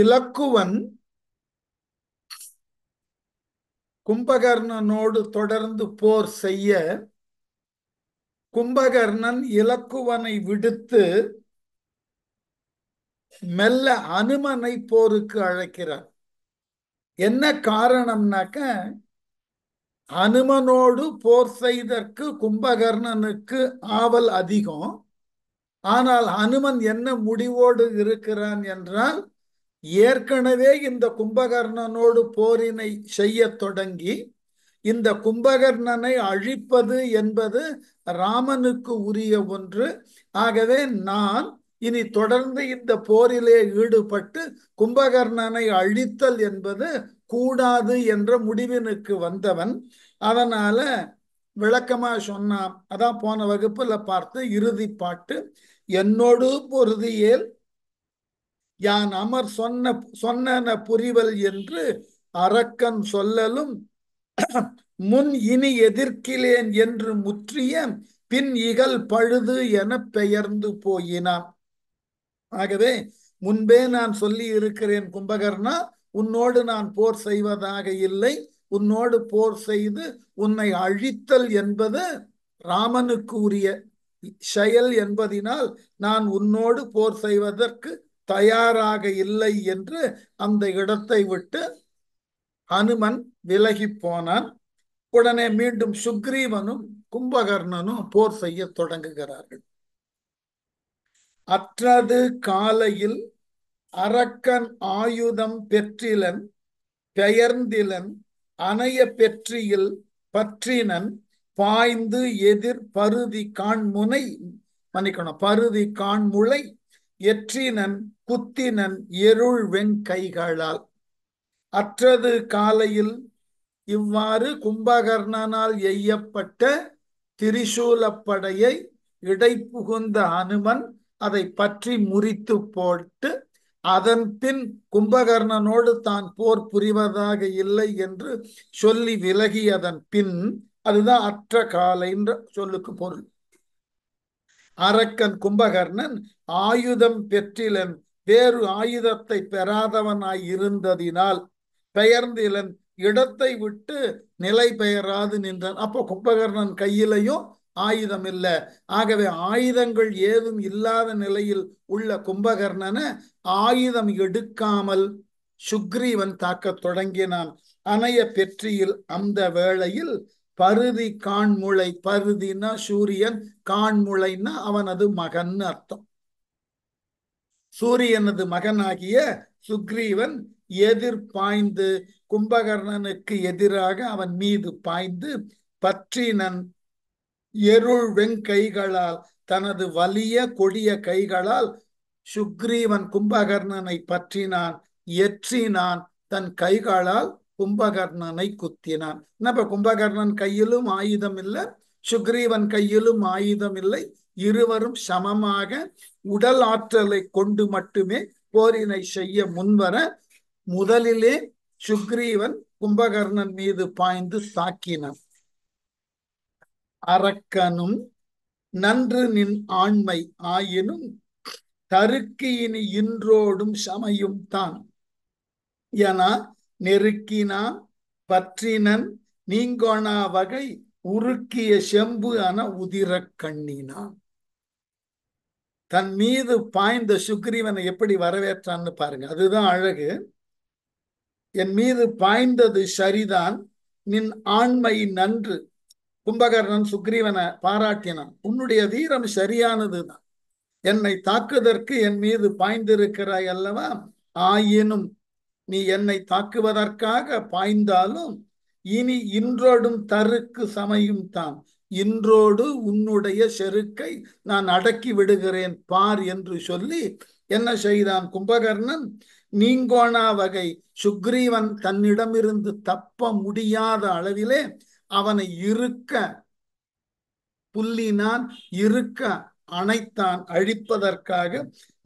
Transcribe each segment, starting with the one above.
இலக்குவன் கும்பகர்ணனோடு தொடர்ந்து போர் செய்ய கும்பகர்ணன் இலக்குவனை விடுத்து மெல்ல அனுமனை போருக்கு அழைக்கிறார் என்ன காரணம்னாக்க அனுமனோடு போர் செய்தற்கு கும்பகர்ணனுக்கு ஆவல் அதிகம் ஆனால் அனுமன் என்ன முடிவோடு இருக்கிறான் என்றால் ஏற்கனவே இந்த கும்பகர்ணனோடு போரினை செய்ய தொடங்கி இந்த கும்பகர்ணனை அழிப்பது என்பது ராமனுக்கு உரிய ஒன்று ஆகவே நான் இனி தொடர்ந்து இந்த போரிலே ஈடுபட்டு கும்பகர்ணனை அழித்தல் என்பது கூடாது என்ற முடிவினுக்கு வந்தவன் அதனால விளக்கமா சொன்னான் அதான் போன வகுப்புல பார்த்து இறுதி பாட்டு என்னோடு பொருதியேல் யான் அமர் சொன்ன சொன்னன புரிவல் என்று அரக்கன் சொல்லலும் முன் இனி எதிர்க்கிலேன் என்று முற்றிய பின் இகல் பழுது என பெயர்ந்து போயினான் ஆகவே முன்பே நான் சொல்லி இருக்கிறேன் கும்பகர்ணா உன்னோடு நான் போர் செய்வதாக இல்லை உன்னோடு போர் செய்து உன்னை அழித்தல் என்பது ராமனுக்கு உரிய செயல் என்பதினால் நான் உன்னோடு போர் செய்வதற்கு தயாராக இல்லை என்று அந்த இடத்தை விட்டு ஹனுமன் விலகி போனான் உடனே மீண்டும் சுக்ரீவனும் கும்பகர்ணனும் போர் செய்ய தொடங்குகிறார்கள் அற்றது காலையில் அரக்கன் ஆயுதம் பெற்றிலன் பெயர்ந்திலன் அணைய பெற்றியில் பற்றினன் பாய்ந்து எதிர் பருதி காண்முனை மன்னிக்கணும் பருதி காண்முளை எற்றினன் குத்தினன் எருள் வெங்கைகளால் அற்றது காலையில் இவ்வாறு கும்பகர்ணனால் எய்யப்பட்ட திரிசூலப்படையை இடைப்புகுந்த அனுமன் அதை பற்றி முறித்து போட்டு அதன் பின் கும்பகர்ணனோடு தான் போர் புரிவதாக இல்லை என்று சொல்லி விலகியதன் பின் அதுதான் அற்ற காலை என்ற சொல்லுக்கு பொருள் அரக்கன் கும்பகர்ணன் ஆயுதம் பெற்றிலன் வேறு ஆயுதத்தை பெறாதவனாய் இருந்ததினால் பெயர்ந்திலன் இடத்தை விட்டு நிலை பெயராது நின்றான் அப்போ கும்பகர்ணன் கையிலையும் ஆயுதம் இல்லை ஆகவே ஆயுதங்கள் ஏதும் இல்லாத நிலையில் உள்ள கும்பகர்ணனை ஆயுதம் எடுக்காமல் சுக்ரீவன் தாக்க தொடங்கினான் அணைய பெற்றியில் அந்த வேளையில் பருதி காண்முளை பருதினா சூரியன் காண்முளைன்னா அவனது மகன் அர்த்தம் சூரியனது மகனாகிய சுக்ரீவன் எதிர் பாய்ந்து கும்பகர்ணனுக்கு எதிராக அவன் மீது பாய்ந்து பற்றினன் எருள் வெங்கைகளால் தனது வலிய கொடிய கைகளால் சுக்ரீவன் கும்பகர்ணனை பற்றினான் எற்றினான் தன் கைகளால் கும்பகர்ணனை குத்தினான் இப்ப கும்பகர்ணன் கையிலும் ஆயுதம் இல்லை சுக்ரீவன் கையிலும் ஆயுதம் இல்லை இருவரும் சமமாக உடல் ஆற்றலை கொண்டு மட்டுமே போரினை செய்ய முன்வர முதலிலே சுக்ரீவன் கும்பகர்ணன் மீது பாய்ந்து தாக்கினான் அரக்கனும் நன்று நின் ஆண்மை ஆயினும் தருக்கியினி இன்றோடும் சமையும் தான் ஏன்னா நெருக்கினா பற்றினன் நீங்கோனா வகை உருக்கிய செம்பு அன உதிர கண்ணினான் தன் மீது பாய்ந்த சுக்ரீவனை எப்படி வரவேற்றான்னு பாருங்க அதுதான் அழகு என் மீது பாய்ந்தது சரிதான் நின் ஆண்மை நன்று கும்பகர்ணன் சுக்ரீவனை பாராட்டினான் உன்னுடைய வீரம் சரியானது தான் என்னை தாக்குதற்கு என் மீது பாய்ந்திருக்கிறாய் அல்லவா ஆயினும் நீ என்னை தாக்குவதற்காக பாய்ந்தாலும் இனி இன்றோடும் தருக்கு சமையும் தாம் இன்றோடு உன்னுடைய செருக்கை நான் அடக்கி விடுகிறேன் பார் என்று சொல்லி என்ன செய்தான் கும்பகர்ணன் நீங்கோனா வகை சுக்ரீவன் தன்னிடமிருந்து தப்ப முடியாத அளவிலே அவனை இருக்க புள்ளினான் இருக்க அணைத்தான் அழிப்பதற்காக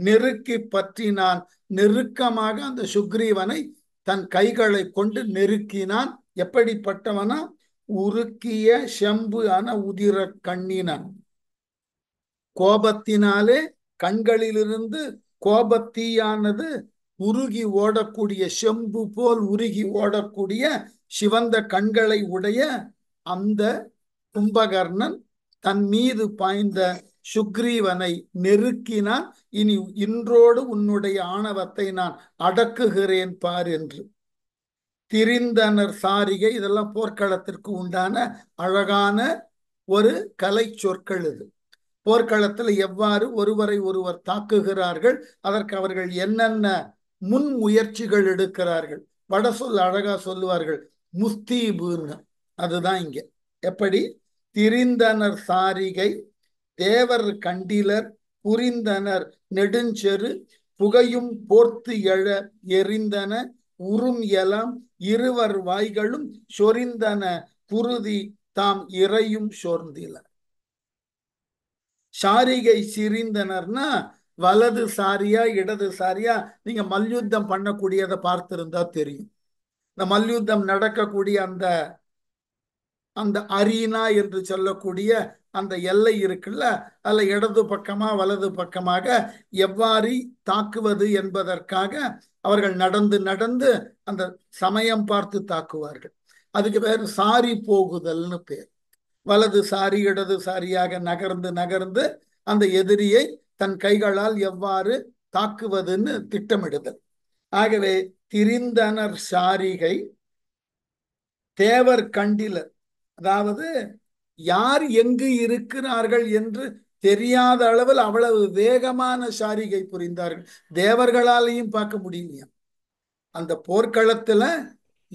நெருக்கி பற்றினான் நெருக்கமாக அந்த சுக்ரீவனை தன் கைகளை கொண்டு நெருக்கினான் எப்படிப்பட்டவனா உருக்கிய செம்பு ஆன உதிர கண்ணினான் கோபத்தினாலே கண்களிலிருந்து கோபத்தீயானது உருகி ஓடக்கூடிய செம்பு போல் உருகி ஓடக்கூடிய சிவந்த கண்களை உடைய அந்த கும்பகர்ணன் தன் மீது பாய்ந்த சுக்ரீவனை நெருக்கினான் இனி இன்றோடு உன்னுடைய ஆணவத்தை நான் அடக்குகிறேன் பார் என்று திரிந்தனர் சாரிகை இதெல்லாம் போர்க்களத்திற்கு உண்டான அழகான ஒரு கலை சொற்கள் இது போர்க்களத்தில் எவ்வாறு ஒருவரை ஒருவர் தாக்குகிறார்கள் அதற்கு அவர்கள் என்னென்ன முன் முயற்சிகள் எடுக்கிறார்கள் வட சொல் அழகா சொல்லுவார்கள் முஸ்தீபுன்னு அதுதான் இங்க எப்படி திரிந்தனர் சாரிகை தேவர் கண்டிலர் புரிந்தனர் நெடுஞ்செரு புகையும் போர்த்து எழ எரிந்தன உறும் எலாம் இருவர் வாய்களும் சொரிந்தன குருதி தாம் இறையும் சோர்ந்தில சாரிகை சிரிந்தனர்னா வலது சாரியா இடது சாரியா நீங்க மல்யுத்தம் பண்ணக்கூடியதை பார்த்திருந்தா தெரியும் இந்த மல்யுத்தம் நடக்கக்கூடிய அந்த அந்த அரீனா என்று சொல்லக்கூடிய அந்த எல்லை இருக்குல்ல அதில் இடது பக்கமாக வலது பக்கமாக எவ்வாறு தாக்குவது என்பதற்காக அவர்கள் நடந்து நடந்து அந்த சமயம் பார்த்து தாக்குவார்கள் அதுக்கு பேர் சாரி போகுதல்னு பேர் வலது சாரி இடது சாரியாக நகர்ந்து நகர்ந்து அந்த எதிரியை தன் கைகளால் எவ்வாறு தாக்குவதுன்னு திட்டமிடுதல் ஆகவே திரிந்தனர் சாரிகை தேவர் கண்டிலர் அதாவது யார் எங்கு இருக்கிறார்கள் என்று தெரியாத அளவில் அவ்வளவு வேகமான சாரிகை புரிந்தார்கள் தேவர்களாலையும் பார்க்க முடியலையா அந்த போர்க்களத்துல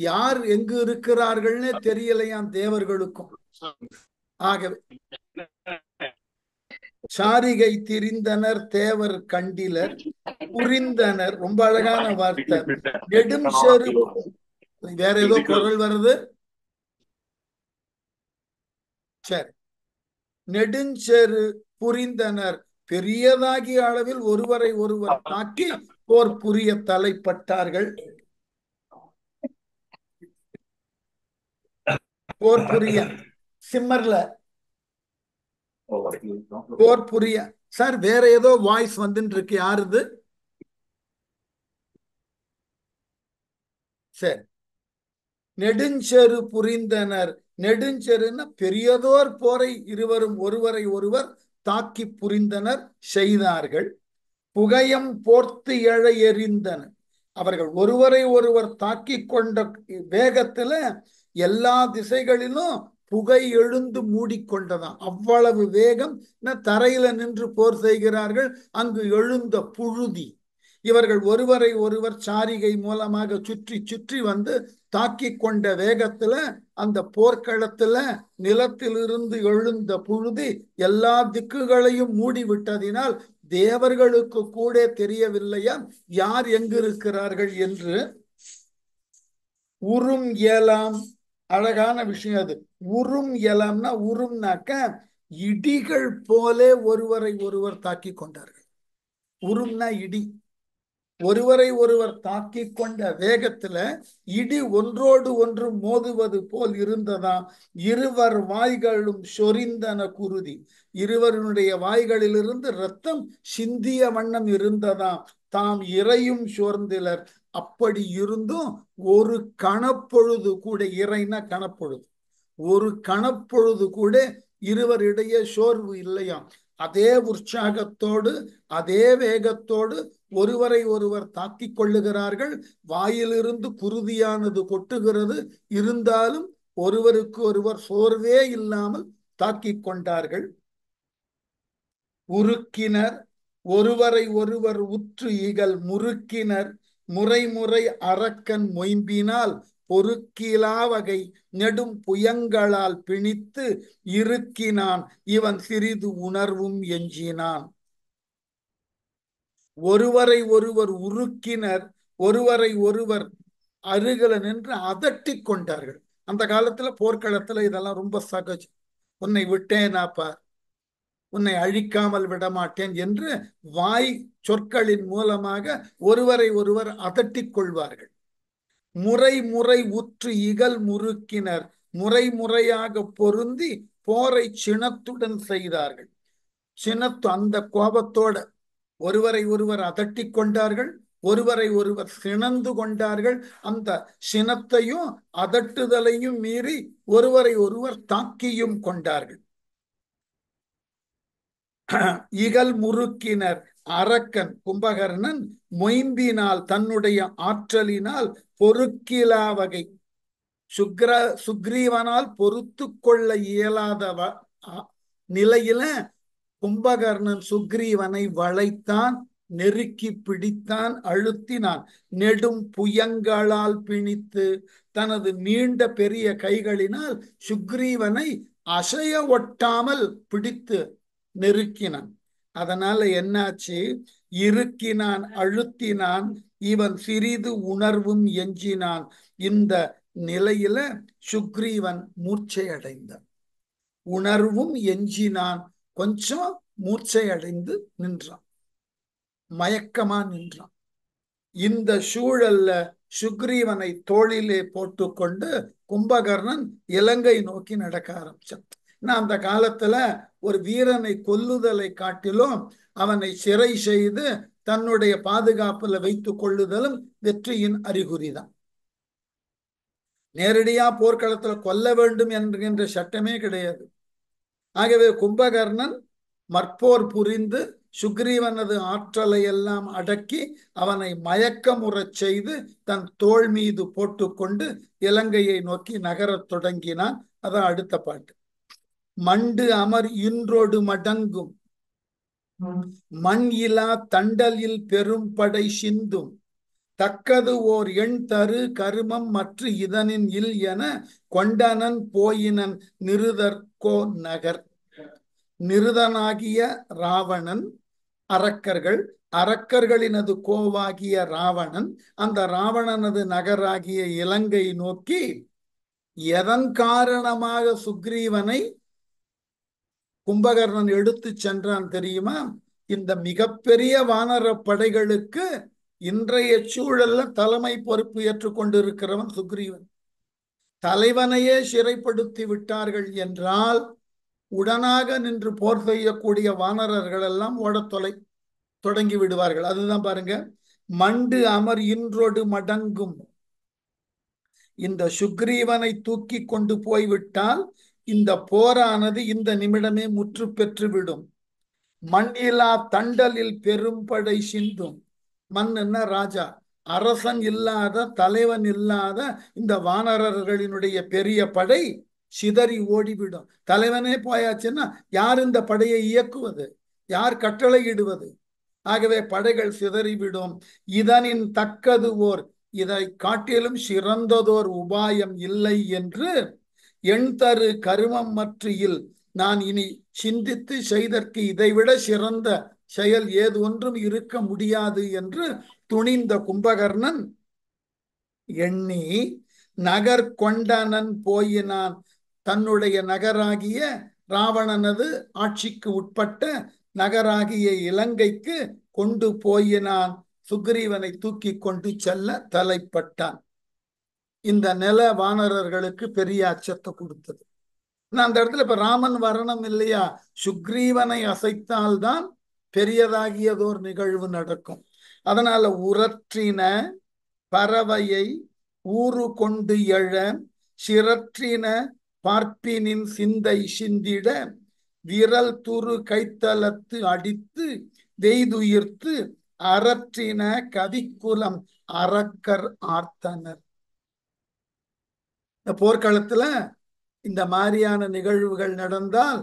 யார் எங்கு இருக்கிறார்கள்னு தெரியலையாம் தேவர்களுக்கும் ஆகவே சாரிகை திரிந்தனர் தேவர் கண்டிலர் புரிந்தனர் ரொம்ப அழகான வார்த்தை நெடும் வேற ஏதோ குரல் வருது சரி நெடுஞ்செரு புரிந்தனர் பெரியதாகிய அளவில் ஒருவரை ஒருவர் தாக்கி போர் புரிய தலைப்பட்டார்கள் போர் புரிய சிம்மர்ல போர் புரிய சார் வேற ஏதோ வாய்ஸ் வந்துட்டு இருக்கு யாருது சரி நெடுஞ்செரு புரிந்தனர் நெடுஞ்செருன பெரியதோர் போரை இருவரும் ஒருவரை ஒருவர் தாக்கி புரிந்தனர் செய்தார்கள் புகையம் போர்த்து எழ எறிந்தனர் அவர்கள் ஒருவரை ஒருவர் தாக்கி கொண்ட வேகத்துல எல்லா திசைகளிலும் புகை எழுந்து மூடிக்கொண்டதான் அவ்வளவு வேகம் தரையில நின்று போர் செய்கிறார்கள் அங்கு எழுந்த புழுதி இவர்கள் ஒருவரை ஒருவர் சாரிகை மூலமாக சுற்றி சுற்றி வந்து தாக்கி கொண்ட வேகத்துல அந்த போர்க்களத்துல நிலத்திலிருந்து எழுந்த புழுதி எல்லா திக்குகளையும் மூடிவிட்டதினால் தேவர்களுக்கு கூட தெரியவில்லையா யார் எங்கிருக்கிறார்கள் என்று உரும் ஏலாம் அழகான விஷயம் அது உரும் ஏலாம்னா உரும்னாக்க இடிகள் போலே ஒருவரை ஒருவர் தாக்கி கொண்டார்கள் உரும்னா இடி ஒருவரை ஒருவர் தாக்கி கொண்ட வேகத்துல இடி ஒன்றோடு ஒன்று மோதுவது போல் இருந்ததா இருவர் வாய்களும் சொரிந்தன குருதி இருவருடைய வாய்களிலிருந்து இரத்தம் சிந்திய வண்ணம் இருந்ததா தாம் இறையும் சோர்ந்திலர் அப்படி இருந்தும் ஒரு கணப்பொழுது கூட இறைனா கணப்பொழுது ஒரு கணப்பொழுது கூட இருவரிடையே சோர்வு இல்லையாம் அதே உற்சாகத்தோடு அதே வேகத்தோடு ஒருவரை ஒருவர் தாக்கிக் கொள்ளுகிறார்கள் வாயிலிருந்து குருதியானது கொட்டுகிறது இருந்தாலும் ஒருவருக்கு ஒருவர் சோர்வே இல்லாமல் தாக்கிக் கொண்டார்கள் உருக்கினர் ஒருவரை ஒருவர் உற்று இகல் முறுக்கினர் முறை முறை அரக்கன் மொயம்பினால் பொறுக்கிலாவகை நெடும் புயங்களால் பிணித்து இருக்கினான் இவன் சிறிது உணர்வும் எஞ்சினான் ஒருவரை ஒருவர் உருக்கினர் ஒருவரை ஒருவர் அருகில நின்று அதட்டி கொண்டார்கள் அந்த காலத்துல போர்க்களத்துல இதெல்லாம் ரொம்ப சகஜம் உன்னை விட்டேனாப்பா பார் உன்னை அழிக்காமல் விடமாட்டேன் என்று வாய் சொற்களின் மூலமாக ஒருவரை ஒருவர் அதட்டி கொள்வார்கள் முறை முறை உற்று இகல் முறுக்கினர் முறை முறையாக பொருந்தி போரை சினத்துடன் செய்தார்கள் சினத்து அந்த கோபத்தோட ஒருவரை ஒருவர் அதட்டி கொண்டார்கள் ஒருவரை ஒருவர் சிணந்து கொண்டார்கள் அந்த சினத்தையும் அதட்டுதலையும் மீறி ஒருவரை ஒருவர் தாக்கியும் கொண்டார்கள் இகல் முறுக்கினர் அரக்கன் கும்பகர்ணன் மொயம்பினால் தன்னுடைய ஆற்றலினால் பொறுக்கிலா வகை சுக்ர சுக்ரீவனால் பொறுத்து கொள்ள இயலாத நிலையில கும்பகர்ணன் சுக்ரீவனை வளைத்தான் நெருக்கி பிடித்தான் அழுத்தினான் நெடும் புயங்களால் பிணித்து தனது நீண்ட பெரிய கைகளினால் சுக்ரீவனை அசைய ஒட்டாமல் பிடித்து நெருக்கினான் அதனால என்னாச்சு இருக்கினான் அழுத்தினான் இவன் சிறிது உணர்வும் எஞ்சினான் இந்த நிலையில சுக்ரீவன் மூர்ச்சை அடைந்தான் உணர்வும் எஞ்சினான் கொஞ்சம் மூர்ச்சை அடைந்து நின்றான் மயக்கமா நின்றான் இந்த சூழல்ல சுக்ரீவனை தோளிலே போட்டுக்கொண்டு கும்பகர்ணன் இலங்கை நோக்கி நடக்க ஆரம்பிச்சான் ஏன்னா அந்த காலத்துல ஒரு வீரனை கொல்லுதலை காட்டிலும் அவனை சிறை செய்து தன்னுடைய பாதுகாப்புல வைத்து கொள்ளுதலும் வெற்றியின் அறிகுறி தான் நேரடியா போர்க்களத்துல கொல்ல வேண்டும் என்கின்ற சட்டமே கிடையாது ஆகவே கும்பகர்ணன் மற்போர் புரிந்து சுக்ரீவனது ஆற்றலை எல்லாம் அடக்கி அவனை மயக்க முறை செய்து தன் தோல் மீது போட்டுக்கொண்டு இலங்கையை நோக்கி நகரத் தொடங்கினான் அதான் அடுத்த பாட்டு மண்டு அமர் இன்றோடு மடங்கும் மண் இலா தண்டலில் பெரும் படை சிந்தும் தக்கது ஓர் எண் தரு கருமம் மற்ற இதனின் இல் என கொண்டனன் போயினன் நிருதற்கோ நகர் நிருதனாகிய ராவணன் அரக்கர்கள் அரக்கர்களினது கோவாகிய ராவணன் அந்த ராவணனது நகராகிய இலங்கை நோக்கி எதன் காரணமாக சுக்ரீவனை கும்பகர்ணன் எடுத்து சென்றான் தெரியுமா இந்த மிகப்பெரிய வானர படைகளுக்கு இன்றைய சூழல்ல தலைமை பொறுப்பு ஏற்றுக்கொண்டிருக்கிறவன் சுக்ரீவன் தலைவனையே சிறைப்படுத்தி விட்டார்கள் என்றால் உடனாக நின்று போர் செய்யக்கூடிய வானரர்கள் எல்லாம் ஓட தொலை தொடங்கி விடுவார்கள் அதுதான் பாருங்க மண்டு அமர் இன்றோடு மடங்கும் இந்த சுக்ரீவனை தூக்கி கொண்டு போய்விட்டால் இந்த போரானது இந்த நிமிடமே முற்று பெற்றுவிடும் மண்ணிலா தண்டலில் பெரும்படை சிந்தும் மண்ணுன்னா ராஜா அரசன் இல்லாத தலைவன் இல்லாத இந்த வானரர்களினுடைய பெரிய படை சிதறி ஓடிவிடும் தலைவனே போயாச்சுன்னா யார் இந்த படையை இயக்குவது யார் கட்டளையிடுவது ஆகவே படைகள் சிதறிவிடும் இதனின் தக்கது ஓர் இதை காட்டிலும் சிறந்ததோர் உபாயம் இல்லை என்று எண்தரு கருமம் மற்றியில் நான் இனி சிந்தித்து செய்தற்கு இதைவிட சிறந்த செயல் ஏது ஒன்றும் இருக்க முடியாது என்று துணிந்த கும்பகர்ணன் எண்ணி நகர் கொண்டனன் போயினான் தன்னுடைய நகராகிய ராவணனது ஆட்சிக்கு உட்பட்ட நகராகிய இலங்கைக்கு கொண்டு போயினான் சுக்ரீவனை தூக்கி கொண்டு செல்ல தலைப்பட்டான் இந்த நில வானரர்களுக்கு பெரிய அச்சத்தை கொடுத்தது அந்த இடத்துல இப்ப ராமன் வரணும் இல்லையா சுக்ரீவனை அசைத்தால்தான் பெரியதாகியதோர் நிகழ்வு நடக்கும் அதனால உரற்றின பறவையை ஊறு கொண்டு எழ சிறற்றின பார்ப்பினின் சிந்தை சிந்திட விரல் துரு கைத்தலத்து அடித்து வெய்துயிர்த்து அறற்றின கவிக்குலம் அறக்கர் ஆர்த்தனர் இந்த போர்க்களத்துல இந்த மாதிரியான நிகழ்வுகள் நடந்தால்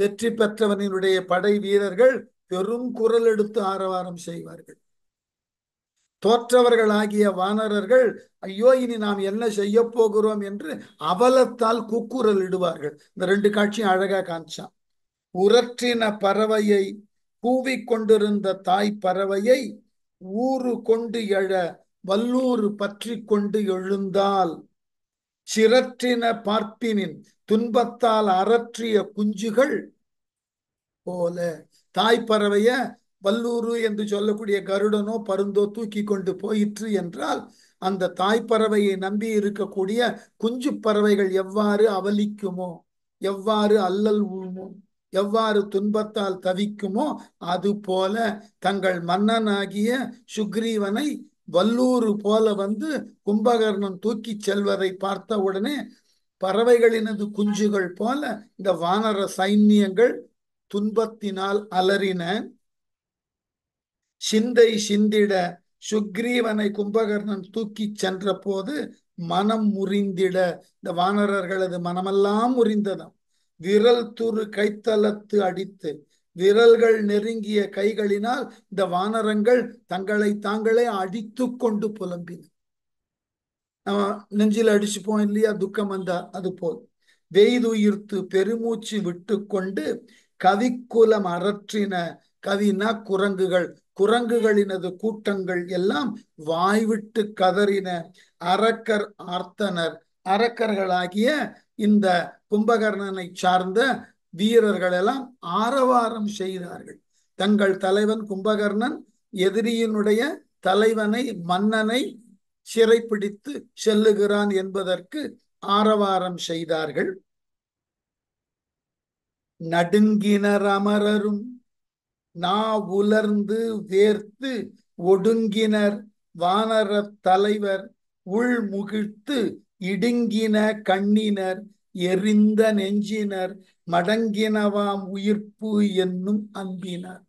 வெற்றி பெற்றவனினுடைய படை வீரர்கள் பெரும் குரல் எடுத்து ஆரவாரம் செய்வார்கள் தோற்றவர்கள் ஆகிய வானரர்கள் ஐயோ இனி நாம் என்ன செய்ய போகிறோம் என்று அவலத்தால் குக்குரல் இடுவார்கள் இந்த ரெண்டு காட்சியும் அழகா காமிச்சான் உரற்றின பறவையை கொண்டிருந்த தாய் பறவையை ஊறு கொண்டு எழ வல்லூறு பற்றி கொண்டு எழுந்தால் சிறற்றின பார்ப்பினின் துன்பத்தால் அறற்றிய குஞ்சுகள் போல தாய் பறவைய வல்லூரு என்று சொல்லக்கூடிய கருடனோ பருந்தோ தூக்கி கொண்டு போயிற்று என்றால் அந்த தாய் பறவையை நம்பி இருக்கக்கூடிய குஞ்சு பறவைகள் எவ்வாறு அவலிக்குமோ எவ்வாறு அல்லல் உழுமோ எவ்வாறு துன்பத்தால் தவிக்குமோ அது போல தங்கள் மன்னனாகிய சுக்ரீவனை வல்லூர் போல வந்து கும்பகர்ணம் தூக்கி செல்வதை பார்த்த உடனே பறவைகளினது குஞ்சுகள் போல இந்த வானர சைன்யங்கள் துன்பத்தினால் அலறின சிந்தை சிந்திட சுக்ரீவனை கும்பகர்ணன் தூக்கி சென்ற போது மனம் முறிந்திட இந்த வானரர்களது மனமெல்லாம் முறிந்ததாம் விரல் துரு கைத்தலத்து அடித்து விரல்கள் நெருங்கிய கைகளினால் இந்த வானரங்கள் தங்களை தாங்களே அடித்து கொண்டு புலம்பின நம்ம நெஞ்சில் அடிச்சுப்போம் இல்லையா துக்கம் வந்தா அது போல் வெய்துயிர்த்து பெருமூச்சு விட்டு கொண்டு கவிக்குலம் அரற்றின கவினா குரங்குகள் குரங்குகளினது கூட்டங்கள் எல்லாம் வாய்விட்டு கதறின அரக்கர் ஆர்த்தனர் அரக்கர்களாகிய இந்த கும்பகர்ணனை சார்ந்த வீரர்கள் எல்லாம் ஆரவாரம் செய்தார்கள் தங்கள் தலைவன் கும்பகர்ணன் எதிரியினுடைய தலைவனை மன்னனை சிறைப்பிடித்து செல்லுகிறான் என்பதற்கு ஆரவாரம் செய்தார்கள் நடுங்கினர் அமரரும் நா உலர்ந்து வேர்த்து ஒடுங்கினர் வானர தலைவர் உள்முகிழ்த்து இடுங்கின கண்ணினர் எரிந்த நெஞ்சினர் மடங்கினவாம் உயிர்ப்பு என்னும் அன்பினார்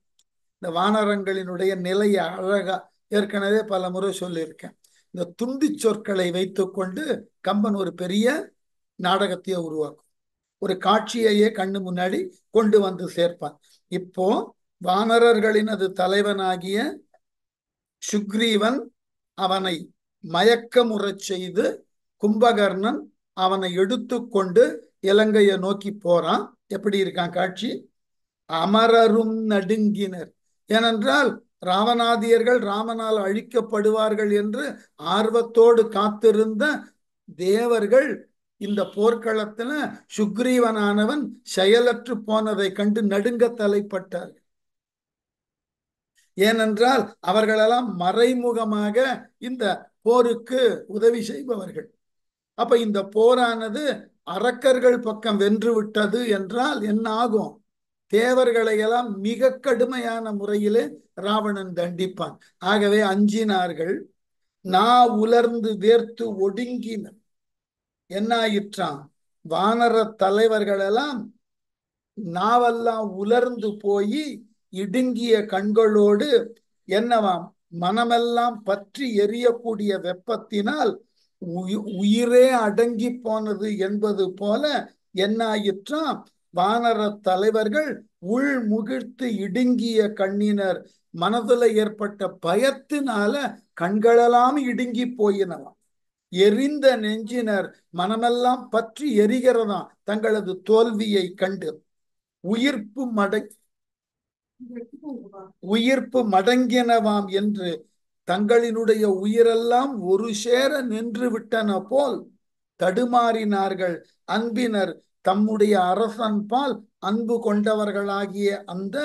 இந்த வானரங்களினுடைய நிலையை அழகா ஏற்கனவே பல முறை சொல்லியிருக்கேன் இந்த துண்டி சொற்களை வைத்துக்கொண்டு கம்பன் ஒரு பெரிய நாடகத்தையே உருவாக்கும் ஒரு காட்சியையே கண்ணு முன்னாடி கொண்டு வந்து சேர்ப்பான் இப்போ வானரர்களின் அது தலைவனாகிய சுக்ரீவன் அவனை மயக்க முறை செய்து கும்பகர்ணன் அவனை எடுத்துக்கொண்டு இலங்கையை நோக்கி போறான் எப்படி இருக்கான் காட்சி அமரரும் நடுங்கினர் ஏனென்றால் ராவணாதியர்கள் ராமனால் அழிக்கப்படுவார்கள் என்று ஆர்வத்தோடு காத்திருந்த தேவர்கள் இந்த போர்க்களத்துல சுக்ரீவனானவன் செயலற்று போனதை கண்டு நடுங்க தலைப்பட்டார்கள் ஏனென்றால் அவர்களெல்லாம் மறைமுகமாக இந்த போருக்கு உதவி செய்பவர்கள் அப்ப இந்த போரானது அரக்கர்கள் பக்கம் வென்று விட்டது என்றால் என்ன ஆகும் தேவர்களை எல்லாம் மிக கடுமையான முறையிலே ராவணன் தண்டிப்பான் ஆகவே அஞ்சினார்கள் நா உலர்ந்து வேர்த்து ஒடுங்கின என்ன ஆயிற்றான் வானர தலைவர்கள் எல்லாம் நாவெல்லாம் உலர்ந்து போய் இடுங்கிய கண்களோடு என்னவாம் மனமெல்லாம் பற்றி எரியக்கூடிய வெப்பத்தினால் உயிரே அடங்கி போனது என்பது போல என்னாயிற்றாம் வானர தலைவர்கள் உள் முகிழ்த்து இடுங்கிய கண்ணினர் மனதுல ஏற்பட்ட பயத்தினால கண்களெல்லாம் இடுங்கி போயினவாம் எரிந்த நெஞ்சினர் மனமெல்லாம் பற்றி எரிகிறதாம் தங்களது தோல்வியை கண்டு உயிர்ப்பு மடங் உயிர்ப்பு மடங்கினவாம் என்று தங்களினுடைய உயிரெல்லாம் ஒரு சேர நின்று விட்டன போல் தடுமாறினார்கள் அன்பினர் தம்முடைய அரசன் பால் அன்பு கொண்டவர்களாகிய அந்த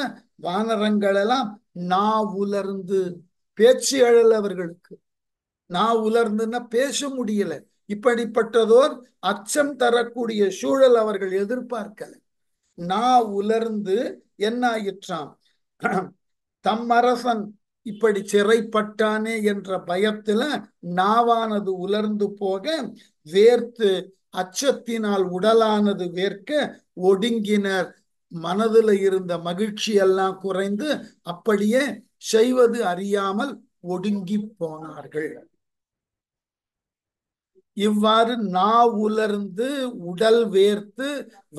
வானரங்களெல்லாம் நான் நா உலர்ந்து பேச்சு எழல அவர்களுக்கு நான் உலர்ந்துன்னா பேச முடியல இப்படிப்பட்டதோர் அச்சம் தரக்கூடிய சூழல் அவர்கள் எதிர்பார்க்கல நான் உலர்ந்து என்ன ஆயிற்றாம் தம் அரசன் இப்படி சிறைப்பட்டானே என்ற பயத்துல நாவானது உலர்ந்து போக வேர்த்து அச்சத்தினால் உடலானது வேர்க்க ஒடுங்கினர் மனதுல இருந்த மகிழ்ச்சி எல்லாம் குறைந்து அப்படியே செய்வது அறியாமல் ஒடுங்கி போனார்கள் இவ்வாறு நா உலர்ந்து உடல் வேர்த்து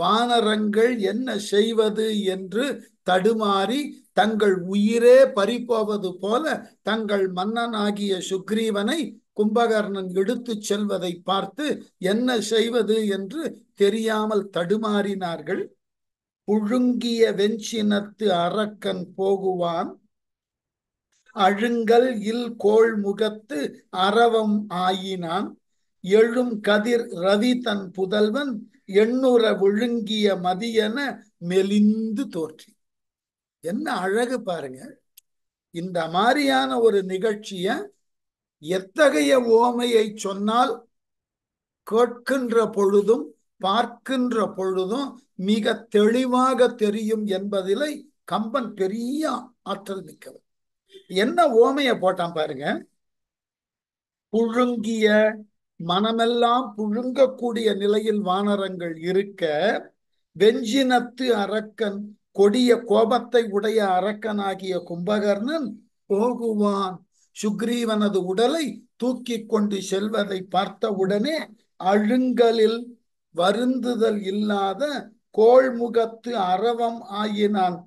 வானரங்கள் என்ன செய்வது என்று தடுமாறி தங்கள் உயிரே பறிபோவது போல தங்கள் மன்னனாகிய சுக்ரீவனை கும்பகர்ணன் எடுத்து செல்வதை பார்த்து என்ன செய்வது என்று தெரியாமல் தடுமாறினார்கள் புழுங்கிய வெஞ்சினத்து அரக்கன் போகுவான் அழுங்கல் இல் கோள் முகத்து அரவம் ஆயினான் எழும் கதிர் ரவி தன் புதல்வன் எண்ணுற விழுங்கிய மதியென மெலிந்து தோற்றி என்ன அழகு பாருங்க இந்த மாதிரியான ஒரு நிகழ்ச்சிய எத்தகைய ஓமையை சொன்னால் கேட்கின்ற பொழுதும் பார்க்கின்ற பொழுதும் மிக தெளிவாக தெரியும் என்பதில் கம்பன் பெரிய ஆற்றல் மிக்கவர் என்ன ஓமைய போட்டான் பாருங்க புழுங்கிய மனமெல்லாம் புழுங்கக்கூடிய நிலையில் வானரங்கள் இருக்க வெஞ்சினத்து அரக்கன் கொடிய கோபத்தை உடைய அரக்கனாகிய கும்பகர்ணன் போகுவான் சுக்ரீவனது உடலை தூக்கி கொண்டு செல்வதை பார்த்த உடனே அழுங்கலில் வருந்துதல் இல்லாத கோள்முகத்து அரவம் ஆயினான்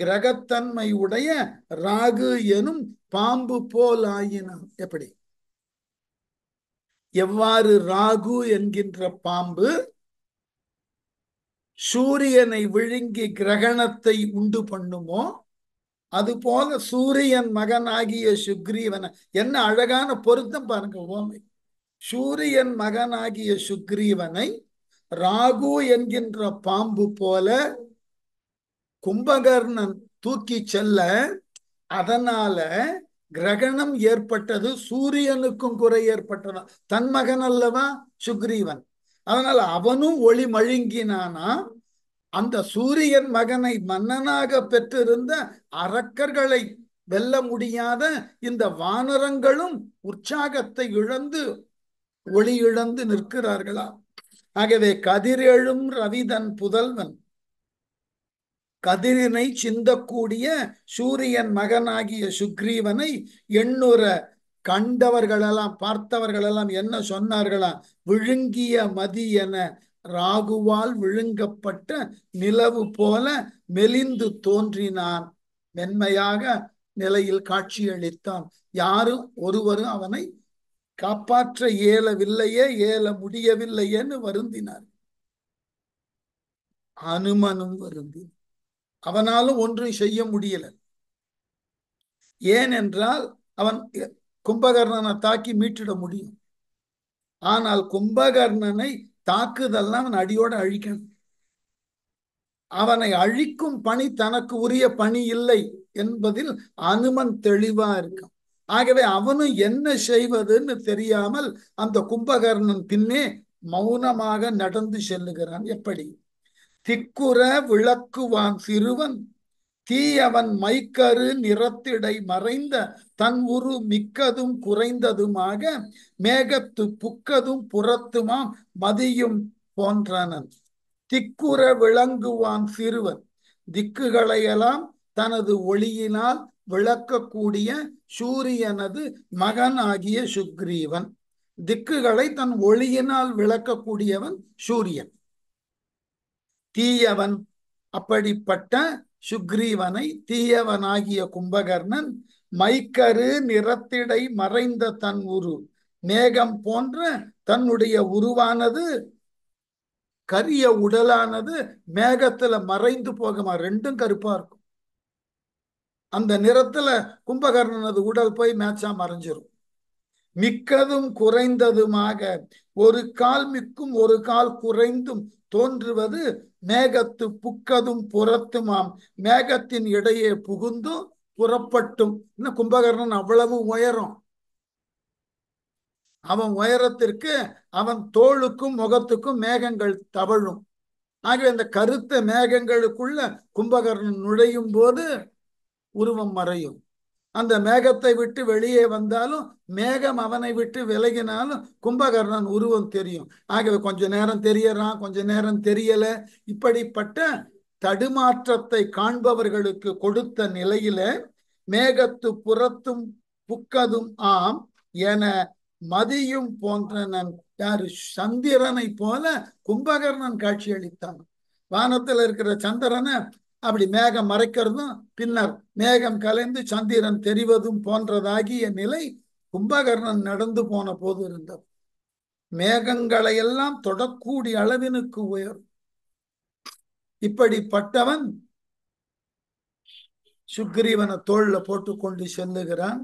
கிரகத்தன்மை உடைய ராகு எனும் பாம்பு போல் ஆயினான் எப்படி எவ்வாறு ராகு என்கின்ற பாம்பு சூரியனை விழுங்கி கிரகணத்தை உண்டு பண்ணுமோ அதுபோல சூரியன் மகனாகிய சுக்ரீவன என்ன அழகான பொருத்தம் பாருங்க ஓமை சூரியன் மகனாகிய சுக்ரீவனை ராகு என்கின்ற பாம்பு போல கும்பகர்ணன் தூக்கி செல்ல அதனால கிரகணம் ஏற்பட்டது சூரியனுக்கும் குறை ஏற்பட்டதான் தன் மகன் அல்லவா சுக்ரீவன் அதனால அவனும் ஒளி மழுங்கினானா அந்த சூரியன் மகனை மன்னனாக பெற்றிருந்த அரக்கர்களை வெல்ல முடியாத இந்த வானரங்களும் உற்சாகத்தை இழந்து ஒளி இழந்து நிற்கிறார்களா ஆகவே கதிர் எழும் ரவிதன் புதல்வன் கதிரினை சிந்தக்கூடிய சூரியன் மகனாகிய சுக்ரீவனை எண்ணுற கண்டவர்களெல்லாம் பார்த்தவர்களெல்லாம் என்ன சொன்னார்களா விழுங்கிய மதி என ராகுவால் விழுங்கப்பட்ட நிலவு போல மெலிந்து தோன்றினான் மென்மையாக நிலையில் காட்சியளித்தான் யாரும் ஒருவரும் அவனை காப்பாற்ற இயலவில்லையே இயல முடியவில்லையேன்னு வருந்தினார் அனுமனும் வருந்தி அவனாலும் ஒன்றும் செய்ய முடியல ஏனென்றால் அவன் கும்பகர்ணனை தாக்கி மீட்டிட முடியும் ஆனால் கும்பகர்ணனை தாக்குதெல்லாம் அவன் அடியோடு அழிக்கணும் அவனை அழிக்கும் பணி தனக்கு உரிய பணி இல்லை என்பதில் அனுமன் தெளிவா இருக்கும் ஆகவே அவனும் என்ன செய்வதுன்னு தெரியாமல் அந்த கும்பகர்ணன் பின்னே மௌனமாக நடந்து செல்லுகிறான் எப்படி திக்குற விளக்குவான் சிறுவன் தீயவன் மைக்கரு நிறத்திடை மறைந்த தன் உரு மிக்கதும் குறைந்ததுமாக மேகத்து புக்கதும் புறத்துமாம் மதியும் போன்றனன் திக்குற விளங்குவான் சிறுவன் திக்குகளையெல்லாம் தனது ஒளியினால் விளக்கக்கூடிய சூரியனது மகன் ஆகிய சுக்ரீவன் திக்குகளை தன் ஒளியினால் விளக்கக்கூடியவன் சூரியன் தீயவன் அப்படிப்பட்ட சுக்ரீவனை தீயவனாகிய கும்பகர்ணன் மைக்கரு நிறத்திடை மறைந்த தன் உரு மேகம் போன்ற தன்னுடைய உருவானது கரிய உடலானது மேகத்துல மறைந்து போகுமா ரெண்டும் கருப்பா இருக்கும் அந்த நிறத்துல கும்பகர்ணனது உடல் போய் மேட்சா மறைஞ்சிரும் மிக்கதும் குறைந்ததுமாக ஒரு கால் மிக்கும் ஒரு கால் குறைந்தும் தோன்றுவது மேகத்து புக்கதும் புறத்துமாம் மேகத்தின் இடையே புகுந்தும் புறப்பட்டும் இன்னும் கும்பகர்ணன் அவ்வளவு உயரம் அவன் உயரத்திற்கு அவன் தோளுக்கும் முகத்துக்கும் மேகங்கள் தவழும் ஆகவே அந்த கருத்த மேகங்களுக்குள்ள கும்பகர்ணன் நுழையும் போது உருவம் மறையும் அந்த மேகத்தை விட்டு வெளியே வந்தாலும் மேகம் அவனை விட்டு விலகினாலும் கும்பகர்ணன் உருவம் தெரியும் ஆகவே கொஞ்ச நேரம் தெரியறான் கொஞ்ச நேரம் தெரியல இப்படிப்பட்ட தடுமாற்றத்தை காண்பவர்களுக்கு கொடுத்த நிலையில மேகத்து புறத்தும் புக்கதும் ஆம் என மதியும் போன்றனன் யாரு சந்திரனை போல கும்பகர்ணன் காட்சியளித்தான் வானத்துல இருக்கிற சந்திரனை அப்படி மேகம் மறைக்கிறதும் பின்னர் மேகம் கலைந்து சந்திரன் தெரிவதும் போன்றதாகிய நிலை கும்பகர்ணன் நடந்து போன போது இருந்தது மேகங்களை எல்லாம் தொடக்கூடிய அளவினுக்கு உயரும் இப்படிப்பட்டவன் சுக்ரீவனை தோல்ல போட்டுக்கொண்டு செல்லுகிறான்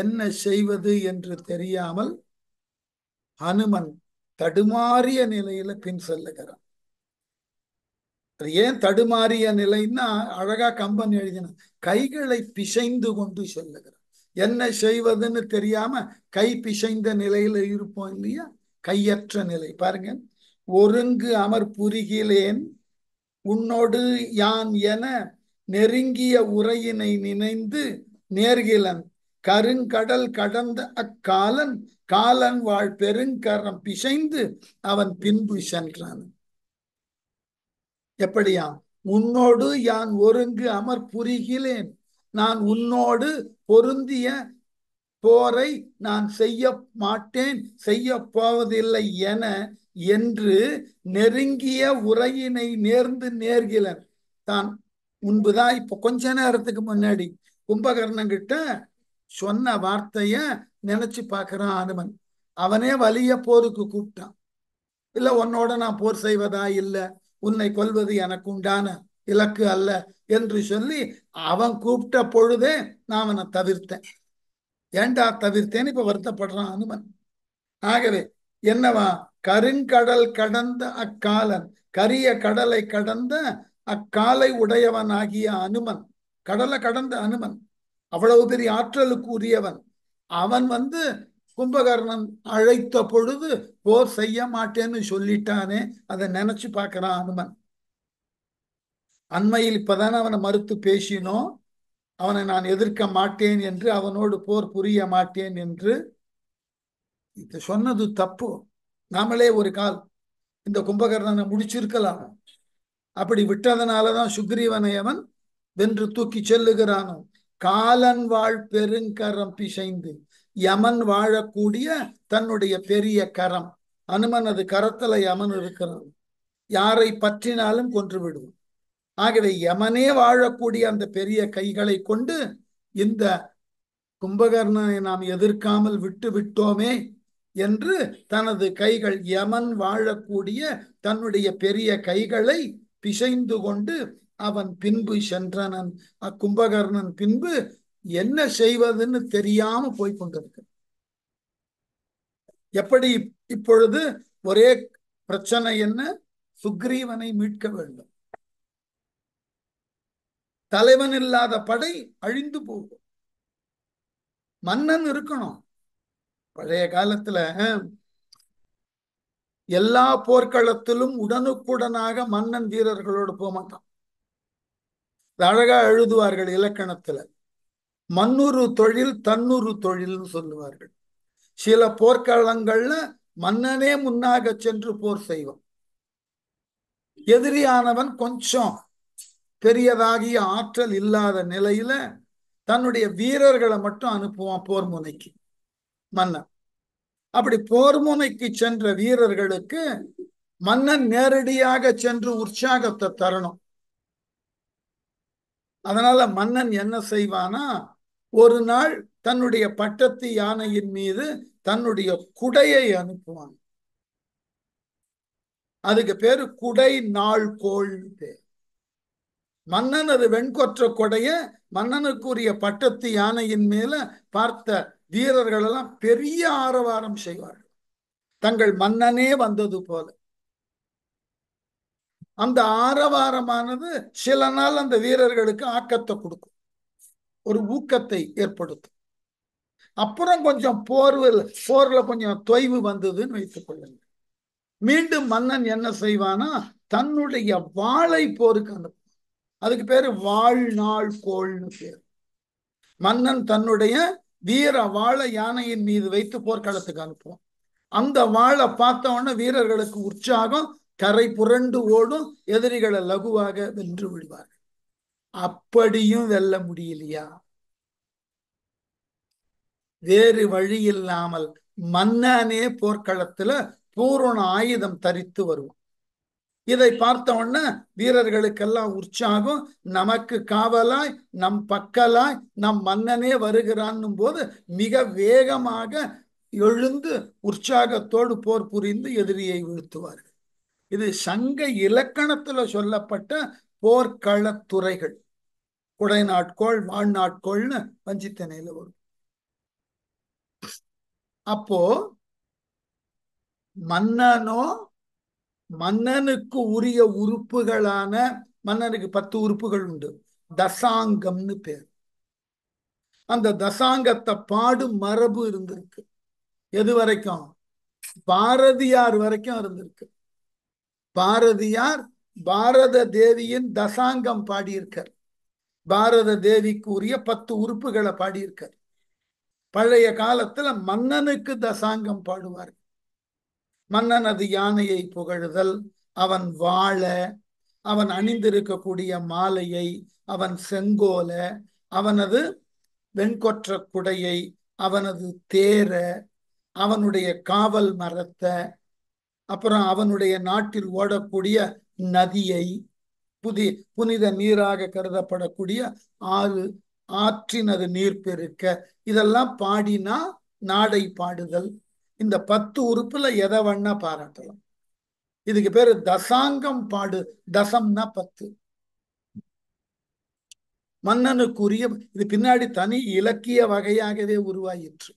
என்ன செய்வது என்று தெரியாமல் ஹனுமன் தடுமாறிய நிலையில பின் செல்லுகிறான் அது ஏன் தடுமாறிய நிலைன்னா அழகா கம்பன் எழுதின கைகளை பிசைந்து கொண்டு செல்லுகிறார் என்ன செய்வதுன்னு தெரியாம கை பிசைந்த நிலையில இருப்போம் இல்லையா கையற்ற நிலை பாருங்க ஒருங்கு அமர் புரிகிலேன் உன்னோடு யான் என நெருங்கிய உரையினை நினைந்து நேர்கிலன் கருங்கடல் கடந்த அக்காலன் காலன் வாழ் பெருங்கரம் பிசைந்து அவன் பின்பு சென்றான் எப்படியாம் உன்னோடு யான் ஒருங்கு அமர் புரிகிறேன் நான் உன்னோடு பொருந்திய போரை நான் செய்ய மாட்டேன் செய்ய போவதில்லை என என்று நெருங்கிய உரையினை நேர்ந்து நேர்கிறன் தான் முன்புதான் இப்ப கொஞ்ச நேரத்துக்கு முன்னாடி கும்பகர்ணங்கிட்ட சொன்ன வார்த்தைய நினைச்சு பார்க்கிறான் அனுமன் அவனே வலிய போருக்கு கூப்பிட்டான் இல்ல உன்னோட நான் போர் செய்வதா இல்லை உன்னை கொல்வது எனக்கு உண்டான இலக்கு அல்ல என்று சொல்லி அவன் கூப்பிட்ட பொழுதே நான் அவனை தவிர்த்தேன் ஏண்டா தவிர்த்தேன்னு இப்ப வருத்தப்படுறான் அனுமன் ஆகவே என்னவா கருங்கடல் கடந்த அக்காலன் கரிய கடலை கடந்த அக்காலை உடையவன் ஆகிய அனுமன் கடலை கடந்த அனுமன் அவ்வளவு பெரிய ஆற்றலுக்கு உரியவன் அவன் வந்து கும்பகர்ணன் அழைத்த பொழுது போர் செய்ய மாட்டேன்னு சொல்லிட்டானே அதை நினைச்சு பார்க்கிறான் அனுமன் அண்மையில் இப்பதானே அவனை மறுத்து பேசினோம் அவனை நான் எதிர்க்க மாட்டேன் என்று அவனோடு போர் புரிய மாட்டேன் என்று இது சொன்னது தப்பு நாமளே ஒரு கால் இந்த கும்பகர்ணனை முடிச்சிருக்கலாம் அப்படி விட்டதனாலதான் சுக்ரீவனை அவன் வென்று தூக்கி செல்லுகிறானோ காலன் வாழ் பெருங்கரம் பிசைந்து யமன் வாழக்கூடிய தன்னுடைய பெரிய கரம் அனுமனது கரத்துல யமன் இருக்கிறான் யாரை பற்றினாலும் கொன்றுவிடுவோம் ஆகவே யமனே வாழக்கூடிய அந்த பெரிய கைகளை கொண்டு இந்த கும்பகர்ணனை நாம் எதிர்க்காமல் விட்டு விட்டோமே என்று தனது கைகள் யமன் வாழக்கூடிய தன்னுடைய பெரிய கைகளை பிசைந்து கொண்டு அவன் பின்பு சென்றனன் அக்கும்பகர்ணன் பின்பு என்ன செய்வதுன்னு தெரியாம போய் கொண்டிருக்கு எப்படி இப்பொழுது ஒரே பிரச்சனை என்ன சுக்ரீவனை மீட்க வேண்டும் தலைவன் இல்லாத படை அழிந்து போகும் மன்னன் இருக்கணும் பழைய காலத்துல எல்லா போர்க்களத்திலும் உடனுக்குடனாக மன்னன் வீரர்களோடு போக மாட்டான் அழகா எழுதுவார்கள் இலக்கணத்துல மன்னுரு தொழில் தன்னுரு தொழில்னு சொல்லுவார்கள் சில போர்க்களங்கள்ல மன்னனே முன்னாக சென்று போர் செய்வோம் எதிரியானவன் கொஞ்சம் பெரியதாகிய ஆற்றல் இல்லாத நிலையில தன்னுடைய வீரர்களை மட்டும் அனுப்புவான் போர் முனைக்கு மன்னன் அப்படி போர் முனைக்கு சென்ற வீரர்களுக்கு மன்னன் நேரடியாக சென்று உற்சாகத்தை தரணும் அதனால மன்னன் என்ன செய்வானா ஒரு நாள் தன்னுடைய பட்டத்து யானையின் மீது தன்னுடைய குடையை அனுப்புவாங்க அதுக்கு பேரு குடை நாள் கோள் பேர் மன்னன் அது வெண்கொற்ற கொடைய மன்னனுக்குரிய பட்டத்து யானையின் மேல பார்த்த வீரர்கள் எல்லாம் பெரிய ஆரவாரம் செய்வார்கள் தங்கள் மன்னனே வந்தது போல அந்த ஆரவாரமானது சில நாள் அந்த வீரர்களுக்கு ஆக்கத்தை கொடுக்கும் ஒரு ஊக்கத்தை ஏற்படுத்தும் அப்புறம் கொஞ்சம் போர்வில் போர்ல கொஞ்சம் தொய்வு வந்ததுன்னு வைத்துக் கொள்ளுங்க மீண்டும் மன்னன் என்ன செய்வானா தன்னுடைய வாளை போருக்கு அனுப்பும் அதுக்கு பேரு வாழ்நாள் கோள்னு பேர் மன்னன் தன்னுடைய வீர வாழை யானையின் மீது வைத்து போர்க்களத்துக்கு அனுப்புவோம் அந்த வாழை பார்த்த உடனே வீரர்களுக்கு உற்சாகம் கரை புரண்டு ஓடும் எதிரிகளை லகுவாக வென்று விடுவார்கள் அப்படியும் வெல்ல முடியலையா வேறு வழி இல்லாமல் மன்னனே போர்க்களத்துல பூரண ஆயுதம் தரித்து வருவான் இதை பார்த்த உடனே வீரர்களுக்கெல்லாம் உற்சாகம் நமக்கு காவலாய் நம் பக்கலாய் நம் மன்னனே வருகிறான் போது மிக வேகமாக எழுந்து உற்சாகத்தோடு போர் புரிந்து எதிரியை வீழ்த்துவார்கள் இது சங்க இலக்கணத்துல சொல்லப்பட்ட போர்க்களத்துறைகள் குடை நாட்கோள் மான் நாட்கோள்னு வஞ்சித்தனையில வரும் அப்போ மன்னனோ மன்னனுக்கு உரிய உறுப்புகளான மன்னனுக்கு பத்து உறுப்புகள் உண்டு தசாங்கம்னு பேர் அந்த தசாங்கத்தை பாடும் மரபு இருந்திருக்கு எது வரைக்கும் பாரதியார் வரைக்கும் இருந்திருக்கு பாரதியார் பாரத தேவியின் தசாங்கம் பாடியிருக்கார் பாரத தேவிக்கு உரிய பத்து உறுப்புகளை பாடியிருக்கார் பழைய காலத்துல மன்னனுக்கு தசாங்கம் பாடுவார் மன்னனது யானையை புகழுதல் அவன் வாழ அவன் அணிந்திருக்கக்கூடிய மாலையை அவன் செங்கோல அவனது வெண்கொற்ற குடையை அவனது தேர அவனுடைய காவல் மரத்தை அப்புறம் அவனுடைய நாட்டில் ஓடக்கூடிய நதியை புதி புனித நீராக கருதப்படக்கூடிய ஆறு ஆற்றினது நீர் பெருக்க இதெல்லாம் பாடினா நாடை பாடுதல் இந்த பத்து உறுப்புல எதை வேணா பாராட்டலாம் இதுக்கு பேரு தசாங்கம் பாடு தசம்னா பத்து மன்னனுக்குரிய இது பின்னாடி தனி இலக்கிய வகையாகவே உருவாயிற்று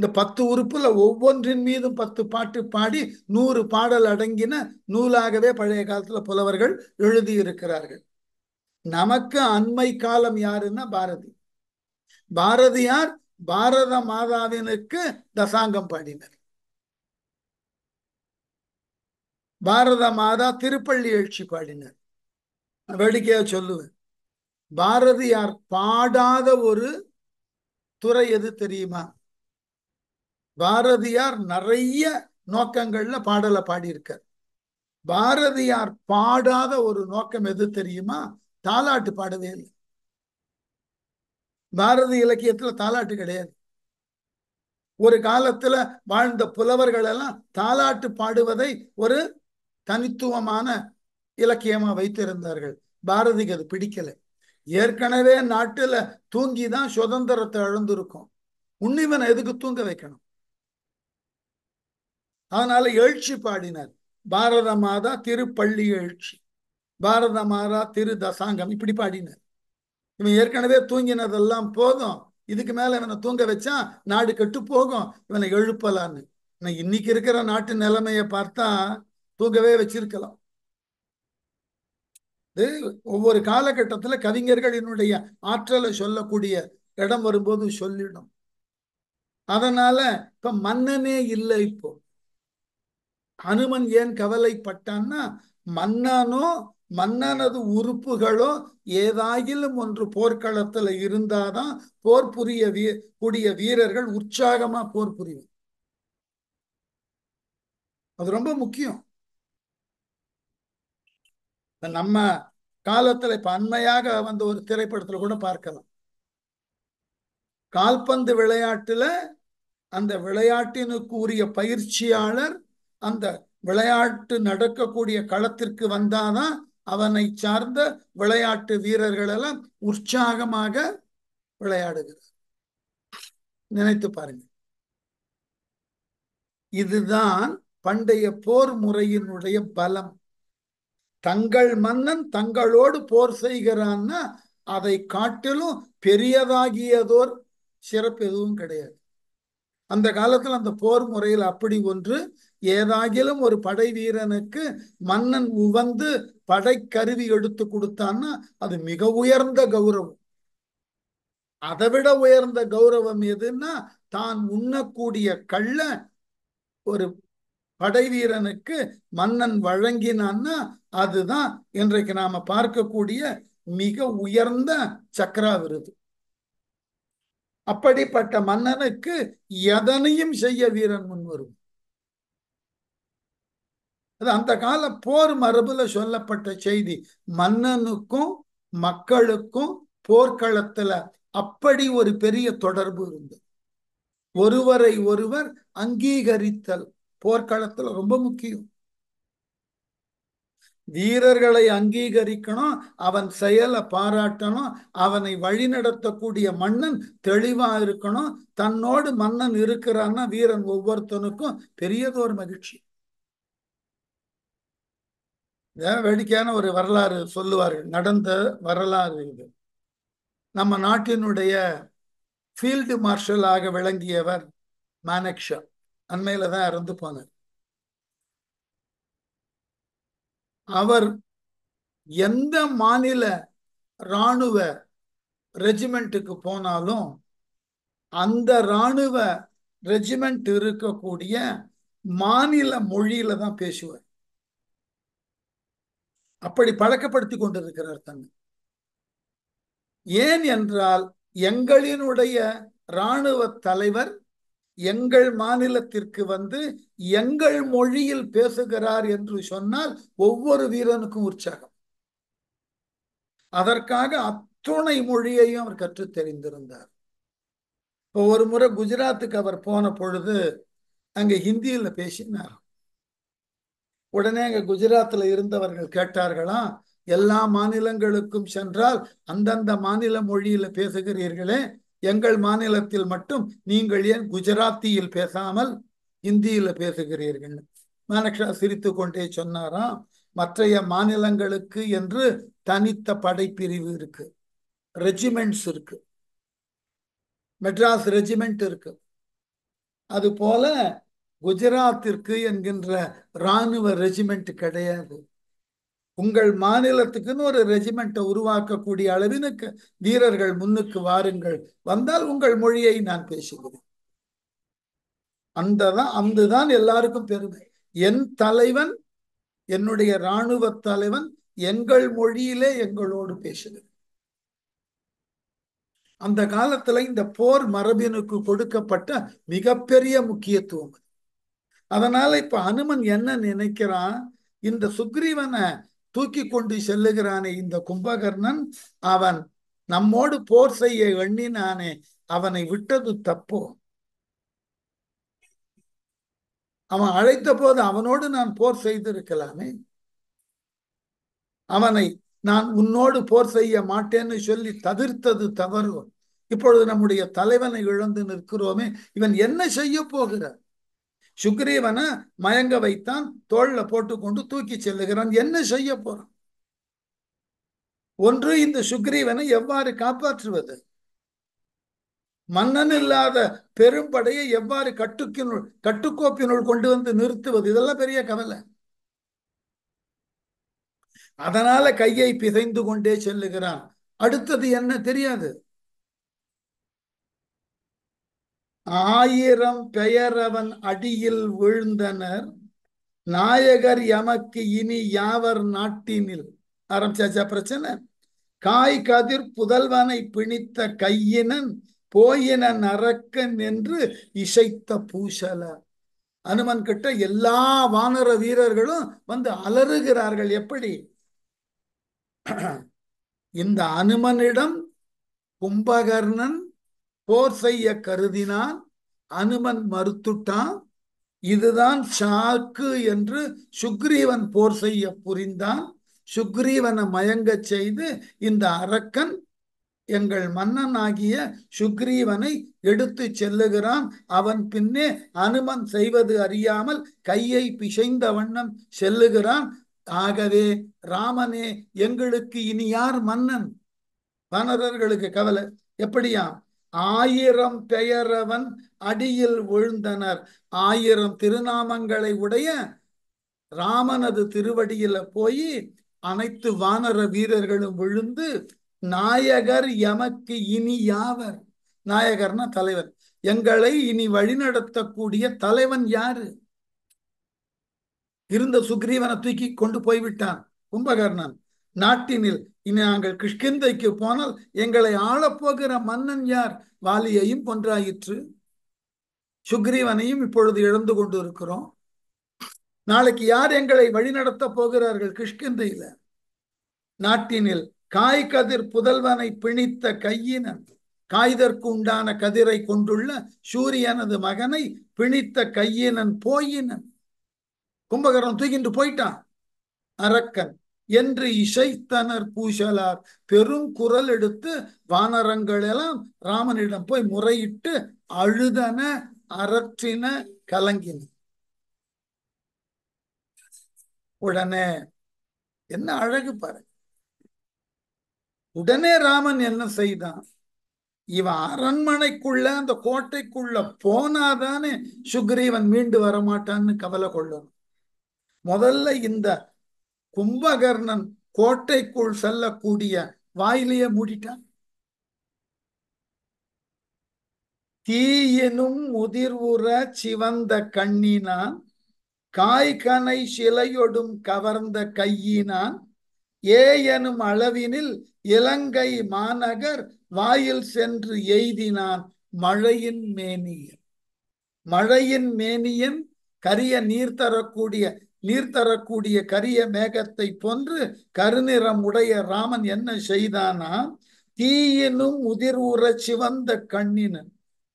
இந்த பத்து உறுப்புல ஒவ்வொன்றின் மீதும் பத்து பாட்டு பாடி நூறு பாடல் அடங்கின நூலாகவே பழைய காலத்துல புலவர்கள் எழுதியிருக்கிறார்கள் நமக்கு அண்மை காலம் யாருன்னா பாரதி பாரதியார் பாரத மாதாவினுக்கு தசாங்கம் பாடினர் பாரத மாதா திருப்பள்ளி எழுச்சி பாடினர் வேடிக்கையா சொல்லுவேன் பாரதியார் பாடாத ஒரு துறை எது தெரியுமா பாரதியார் நிறைய நோக்கங்கள்ல பாடலை பாடியிருக்கார் பாரதியார் பாடாத ஒரு நோக்கம் எது தெரியுமா தாலாட்டு பாடவே இல்லை பாரதி இலக்கியத்துல தாலாட்டு கிடையாது ஒரு காலத்துல வாழ்ந்த புலவர்கள் எல்லாம் தாலாட்டு பாடுவதை ஒரு தனித்துவமான இலக்கியமா வைத்திருந்தார்கள் பாரதிக்கு அது பிடிக்கலை ஏற்கனவே நாட்டுல தூங்கிதான் சுதந்திரத்தை அழந்திருக்கும் உன்னிவனை எதுக்கு தூங்க வைக்கணும் அதனால எழுச்சி பாடினார் பாரத மாதா திருப்பள்ளி எழுச்சி பாரத மாதா திரு தசாங்கம் இப்படி பாடினார் இவன் ஏற்கனவே தூங்கினதெல்லாம் போதும் இதுக்கு மேல இவனை தூங்க வச்சா நாடு கெட்டு போகும் இவனை எழுப்பலான்னு இன்னைக்கு இருக்கிற நாட்டு நிலைமையை பார்த்தா தூங்கவே வச்சிருக்கலாம் இது ஒவ்வொரு காலகட்டத்துல கவிஞர்களினுடைய ஆற்றலை சொல்லக்கூடிய இடம் வரும்போது சொல்லிடும் அதனால இப்ப மன்னனே இல்லை இப்போ அனுமன் ஏன் கவலைப்பட்டான்னா மன்னானோ மன்னனது உறுப்புகளோ ஏதாயிலும் ஒன்று போர்க்களத்துல இருந்தாதான் போர் புரிய வீ கூடிய வீரர்கள் உற்சாகமா போர் புரியும் அது ரொம்ப முக்கியம் நம்ம காலத்துல இப்ப அண்மையாக வந்த ஒரு திரைப்படத்துல கூட பார்க்கலாம் கால்பந்து விளையாட்டுல அந்த விளையாட்டினுக்கு உரிய பயிற்சியாளர் அந்த விளையாட்டு நடக்கக்கூடிய களத்திற்கு வந்தாதான் அவனை சார்ந்த விளையாட்டு வீரர்கள் எல்லாம் உற்சாகமாக விளையாடுகிறார் நினைத்து பாருங்க இதுதான் பண்டைய போர் முறையினுடைய பலம் தங்கள் மன்னன் தங்களோடு போர் செய்கிறான்னா அதை காட்டிலும் பெரியதாகியதோர் சிறப்பு எதுவும் கிடையாது அந்த காலத்தில் அந்த போர் முறையில் அப்படி ஒன்று ஏதாகிலும் ஒரு படை வீரனுக்கு மன்னன் உவந்து படைக்கருவி எடுத்து கொடுத்தான்னா அது மிக உயர்ந்த கௌரவம் அதை விட உயர்ந்த கௌரவம் எதுன்னா தான் உண்ணக்கூடிய கள்ள ஒரு படை வீரனுக்கு மன்னன் வழங்கினான்னா அதுதான் இன்றைக்கு நாம பார்க்கக்கூடிய மிக உயர்ந்த சக்கரா விருது அப்படிப்பட்ட மன்னனுக்கு எதனையும் செய்ய வீரன் முன் வரும் அது அந்த கால போர் மரபுல சொல்லப்பட்ட செய்தி மன்னனுக்கும் மக்களுக்கும் போர்க்களத்துல அப்படி ஒரு பெரிய தொடர்பு இருந்தது ஒருவரை ஒருவர் அங்கீகரித்தல் போர்க்களத்துல ரொம்ப முக்கியம் வீரர்களை அங்கீகரிக்கணும் அவன் செயலை பாராட்டணும் அவனை வழிநடத்தக்கூடிய மன்னன் தெளிவா இருக்கணும் தன்னோடு மன்னன் இருக்கிறான்னா வீரன் ஒவ்வொருத்தனுக்கும் பெரியதொரு மகிழ்ச்சி வேடிக்கையான ஒரு வரலாறு சொல்லுவார்கள் நடந்த வரலாறு இது நம்ம நாட்டினுடைய ஃபீல்டு மார்ஷலாக விளங்கியவர் மானக்ஷா அண்மையில தான் இறந்து போனார் அவர் எந்த மாநில இராணுவ ரெஜிமெண்ட்டுக்கு போனாலும் அந்த இராணுவ ரெஜிமெண்ட் இருக்கக்கூடிய மாநில மொழியில தான் பேசுவார் அப்படி பழக்கப்படுத்தி கொண்டிருக்கிறார் தன்னை ஏன் என்றால் எங்களினுடைய இராணுவ தலைவர் எங்கள் மாநிலத்திற்கு வந்து எங்கள் மொழியில் பேசுகிறார் என்று சொன்னால் ஒவ்வொரு வீரனுக்கும் உற்சாகம் அதற்காக அத்துணை மொழியையும் அவர் கற்று தெரிந்திருந்தார் இப்போ ஒரு முறை குஜராத்துக்கு அவர் போன பொழுது அங்கே ஹிந்தியில் பேசினார் உடனே அங்க குஜராத்தில் இருந்தவர்கள் கேட்டார்களாம் எல்லா மாநிலங்களுக்கும் சென்றால் அந்தந்த மாநில மொழியில பேசுகிறீர்களே எங்கள் மாநிலத்தில் மட்டும் நீங்கள் ஏன் குஜராத்தியில் பேசாமல் இந்தியில பேசுகிறீர்கள் மானக்ஷா சிரித்து கொண்டே சொன்னாராம் மற்றைய மாநிலங்களுக்கு என்று தனித்த படைப்பிரிவு இருக்கு ரெஜிமெண்ட்ஸ் இருக்கு மெட்ராஸ் ரெஜிமெண்ட் இருக்கு அது போல குஜராத்திற்கு என்கின்ற இராணுவ ரெஜிமெண்ட் கிடையாது உங்கள் மாநிலத்துக்குன்னு ஒரு ரெஜிமெண்ட்டை உருவாக்கக்கூடிய அளவினுக்கு வீரர்கள் முன்னுக்கு வாருங்கள் வந்தால் உங்கள் மொழியை நான் பேசுகிறேன் அந்த தான் அந்த தான் எல்லாருக்கும் பெருமை என் தலைவன் என்னுடைய இராணுவ தலைவன் எங்கள் மொழியிலே எங்களோடு பேசுகிறேன் அந்த காலத்துல இந்த போர் மரபினுக்கு கொடுக்கப்பட்ட மிகப்பெரிய முக்கியத்துவம் அதனால இப்ப அனுமன் என்ன நினைக்கிறான் இந்த சுக்ரீவனை தூக்கி கொண்டு செல்லுகிறானே இந்த கும்பகர்ணன் அவன் நம்மோடு போர் செய்ய எண்ணினானே அவனை விட்டது தப்போ அவன் அழைத்த போது அவனோடு நான் போர் செய்திருக்கலாமே அவனை நான் உன்னோடு போர் செய்ய மாட்டேன்னு சொல்லி தவிர்த்தது தவறு இப்பொழுது நம்முடைய தலைவனை இழந்து நிற்கிறோமே இவன் என்ன செய்ய போகிறான் சுக்ரீவனை மயங்க வைத்தான் தோல்ல போட்டுக்கொண்டு தூக்கி செல்லுகிறான் என்ன செய்ய போறான் ஒன்று இந்த சுக்ரீவனை எவ்வாறு காப்பாற்றுவது மன்னன் இல்லாத பெரும்படையை எவ்வாறு கட்டுக்கினுள் கட்டுக்கோப்பினுள் கொண்டு வந்து நிறுத்துவது இதெல்லாம் பெரிய கவலை அதனால கையை பிதைந்து கொண்டே செல்லுகிறான் அடுத்தது என்ன தெரியாது ஆயிரம் பெயரவன் அடியில் விழுந்தனர் நாயகர் எமக்கு இனி யாவர் நாட்டினில் ஆரம்பிச்சாச்சா பிரச்சனை காய் கதிர் புதல்வனை பிணித்த கையினன் போயின நரக்கன் என்று இசைத்த பூசல அனுமன் கிட்ட எல்லா வானர வீரர்களும் வந்து அலறுகிறார்கள் எப்படி இந்த அனுமனிடம் கும்பகர்ணன் போர் செய்ய கருதினான் அனுமன் மறுத்துட்டான் இதுதான் சாக்கு என்று சுக்ரீவன் போர் செய்ய புரிந்தான் சுக்ரீவனை மயங்க செய்து இந்த அரக்கன் எங்கள் மன்னன் ஆகிய சுக்ரீவனை எடுத்து செல்லுகிறான் அவன் பின்னே அனுமன் செய்வது அறியாமல் கையை பிசைந்த வண்ணம் செல்லுகிறான் ஆகவே ராமனே எங்களுக்கு இனி யார் மன்னன் வானரர்களுக்கு கவலை எப்படியாம் ஆயிரம் பெயரவன் அடியில் விழுந்தனர் ஆயிரம் திருநாமங்களை உடைய ராமனது திருவடியில போய் அனைத்து வானர வீரர்களும் விழுந்து நாயகர் எமக்கு இனி யாவர் நாயகர்னா தலைவர் எங்களை இனி வழிநடத்தக்கூடிய தலைவன் யாரு இருந்த சுக்ரீவனை தூக்கி கொண்டு போய்விட்டான் கும்பகர்ணன் நாட்டினில் இனி நாங்கள் கிஷ்கிந்தைக்கு போனால் எங்களை ஆளப்போகிற மன்னன் யார் வாலியையும் கொன்றாயிற்று சுக்ரீவனையும் இப்பொழுது இழந்து கொண்டு இருக்கிறோம் நாளைக்கு யார் எங்களை நடத்த போகிறார்கள் கிஷ்கிந்தையில நாட்டினில் காய் கதிர் புதல்வனை பிணித்த கையினன் காய்தற்கு உண்டான கதிரை கொண்டுள்ள சூரியனது மகனை பிணித்த கையினன் போயினன் கும்பகரம் தூக்கிட்டு போயிட்டான் அரக்கன் என்று இசைத்தனர் பூசலார் பெரும் குரல் எடுத்து வானரங்கள் எல்லாம் ராமனிடம் போய் முறையிட்டு அழுதன அரற்றின கலங்கின உடனே என்ன அழகு பாரு உடனே ராமன் என்ன செய்தான் இவன் அரண்மனைக்குள்ள அந்த கோட்டைக்குள்ள போனாதானே சுக்ரீவன் மீண்டு வரமாட்டான்னு கவலை கொள்ளணும் முதல்ல இந்த கும்பகர்ணன் கோட்டைக்குள் செல்லக்கூடிய வாயிலேயே மூடிட்டான் தீயினும் உதிர்வுற சிவந்த கண்ணினான் காய்கனை சிலையொடும் கவர்ந்த கையினான் ஏ எனும் அளவினில் இலங்கை மாநகர் வாயில் சென்று எய்தினான் மழையின் மேனியன் மழையின் மேனியன் கரிய நீர் தரக்கூடிய நீர் தரக்கூடிய கரிய மேகத்தை போன்று கருநிறம் உடைய ராமன் என்ன செய்தானா தீயினும் உதிர் உற சிவந்த கண்ணினன்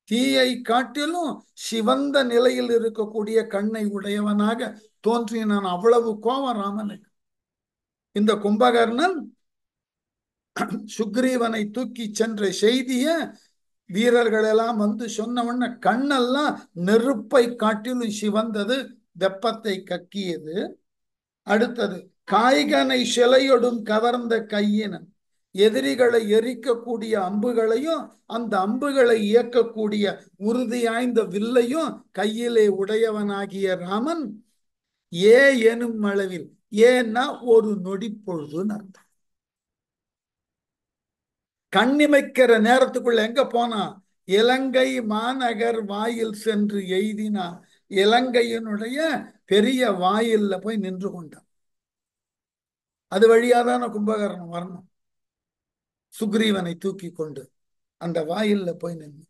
தீயை காட்டிலும் சிவந்த நிலையில் இருக்கக்கூடிய கண்ணை உடையவனாக தோன்றினான் அவ்வளவு கோபம் ராமனுக்கு இந்த கும்பகர்ணன் சுக்ரீவனை தூக்கி சென்ற செய்திய வீரர்கள் எல்லாம் வந்து சொன்னவண்ண கண்ணெல்லாம் நெருப்பை காட்டிலும் சிவந்தது வெப்பத்தை கக்கியது அடுத்தது காய்கனை சிலையொடும் கவர்ந்த கையினன் எதிரிகளை எரிக்கக்கூடிய அம்புகளையும் அந்த அம்புகளை இயக்கக்கூடிய உறுதியாய்ந்த வில்லையும் கையிலே உடையவனாகிய ராமன் ஏ எனும் அளவில் ஏன்னா ஒரு நொடி பொழுது அர்த்தம் கண்ணிமைக்கிற நேரத்துக்குள்ள எங்க போனா இலங்கை மாநகர் வாயில் சென்று எய்தினார் இலங்கையினுடைய பெரிய வாயில்ல போய் நின்று கொண்டான் அது வழியா தான் கும்பகரணம் வரணும் சுக்ரீவனை தூக்கி கொண்டு அந்த வாயில்ல போய் நின்று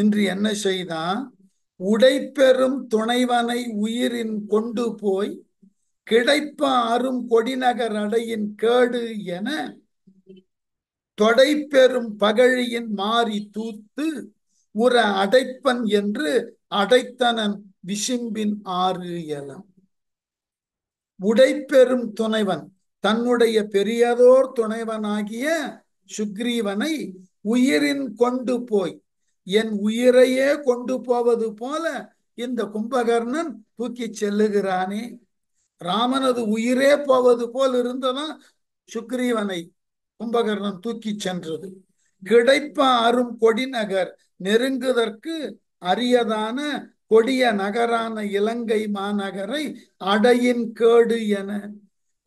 இன்று என்ன செய்தான் உடைப்பெறும் துணைவனை உயிரின் கொண்டு போய் கிடைப்ப ஆறும் கொடிநகர் அடையின் கேடு என தொடைப்பெறும் பகழியின் மாறி தூத்து உர அடைப்பன் என்று அடைத்தனன் விசிம்பின் ஆறு இயலம் உடைப்பெறும் துணைவன் தன்னுடைய பெரியதோர் துணைவனாகிய சுக்ரீவனை உயிரின் கொண்டு போய் என் உயிரையே கொண்டு போவது போல இந்த கும்பகர்ணன் தூக்கி செல்லுகிறானே ராமனது உயிரே போவது போல் இருந்ததான் சுக்ரீவனை கும்பகர்ணன் தூக்கி சென்றது கிடைப்ப அரும் கொடிநகர் நெருங்குதற்கு அரியதான கொடிய நகரான இலங்கை மாநகரை அடையின் கேடு என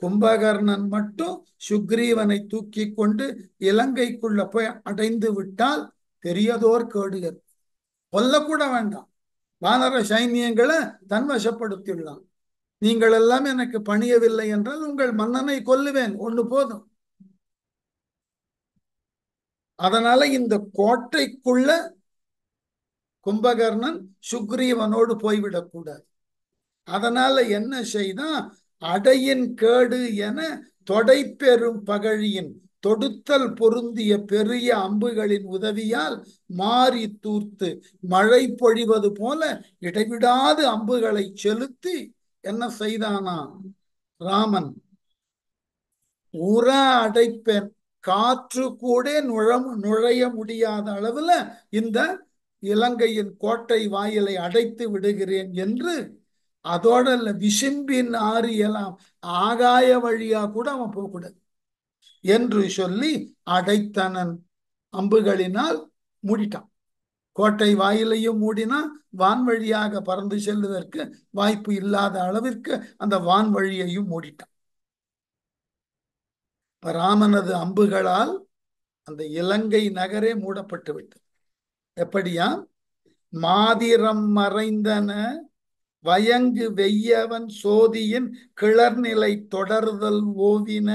கும்பகர்ணன் மட்டும் சுக்ரீவனை தூக்கி கொண்டு இலங்கைக்குள்ள போய் அடைந்து விட்டால் பெரியதோர் கேடு கொல்லக்கூட வேண்டாம் வானர சைன்யங்களை தன்வசப்படுத்தியுள்ளார் நீங்கள் எல்லாம் எனக்கு பணியவில்லை என்றால் உங்கள் மன்னனை கொல்லுவேன் ஒண்ணு போதும் அதனால இந்த கோட்டைக்குள்ள கும்பகர்ணன் சுக்ரீவனோடு போய்விடக்கூடாது அதனால என்ன செய்தா அடையின் கேடு என தொடைப்பெறும் பகழியின் தொடுத்தல் பொருந்திய பெரிய அம்புகளின் உதவியால் மாறி தூர்த்து மழை பொழிவது போல இடைவிடாது அம்புகளை செலுத்தி என்ன செய்தானா ராமன் உர அடைப்பெண் காற்று கூட நுழ நுழைய முடியாத அளவுல இந்த இலங்கையின் கோட்டை வாயிலை அடைத்து விடுகிறேன் என்று அதோட இல்ல விசும்பின் ஆறு எல்லாம் ஆகாய வழியா கூட அவன் போகக்கூடாது என்று சொல்லி அடைத்தனன் அம்புகளினால் மூடிட்டான் கோட்டை வாயிலையும் மூடினா வான்வழியாக பறந்து செல்வதற்கு வாய்ப்பு இல்லாத அளவிற்கு அந்த வான்வழியையும் மூடிட்டான் ராமனது அம்புகளால் அந்த இலங்கை நகரே மூடப்பட்டு விட்டது எப்படியா மாதிரம் மறைந்தன வயங்கு வெய்யவன் சோதியின் கிளர்நிலை தொடர்தல் ஓவின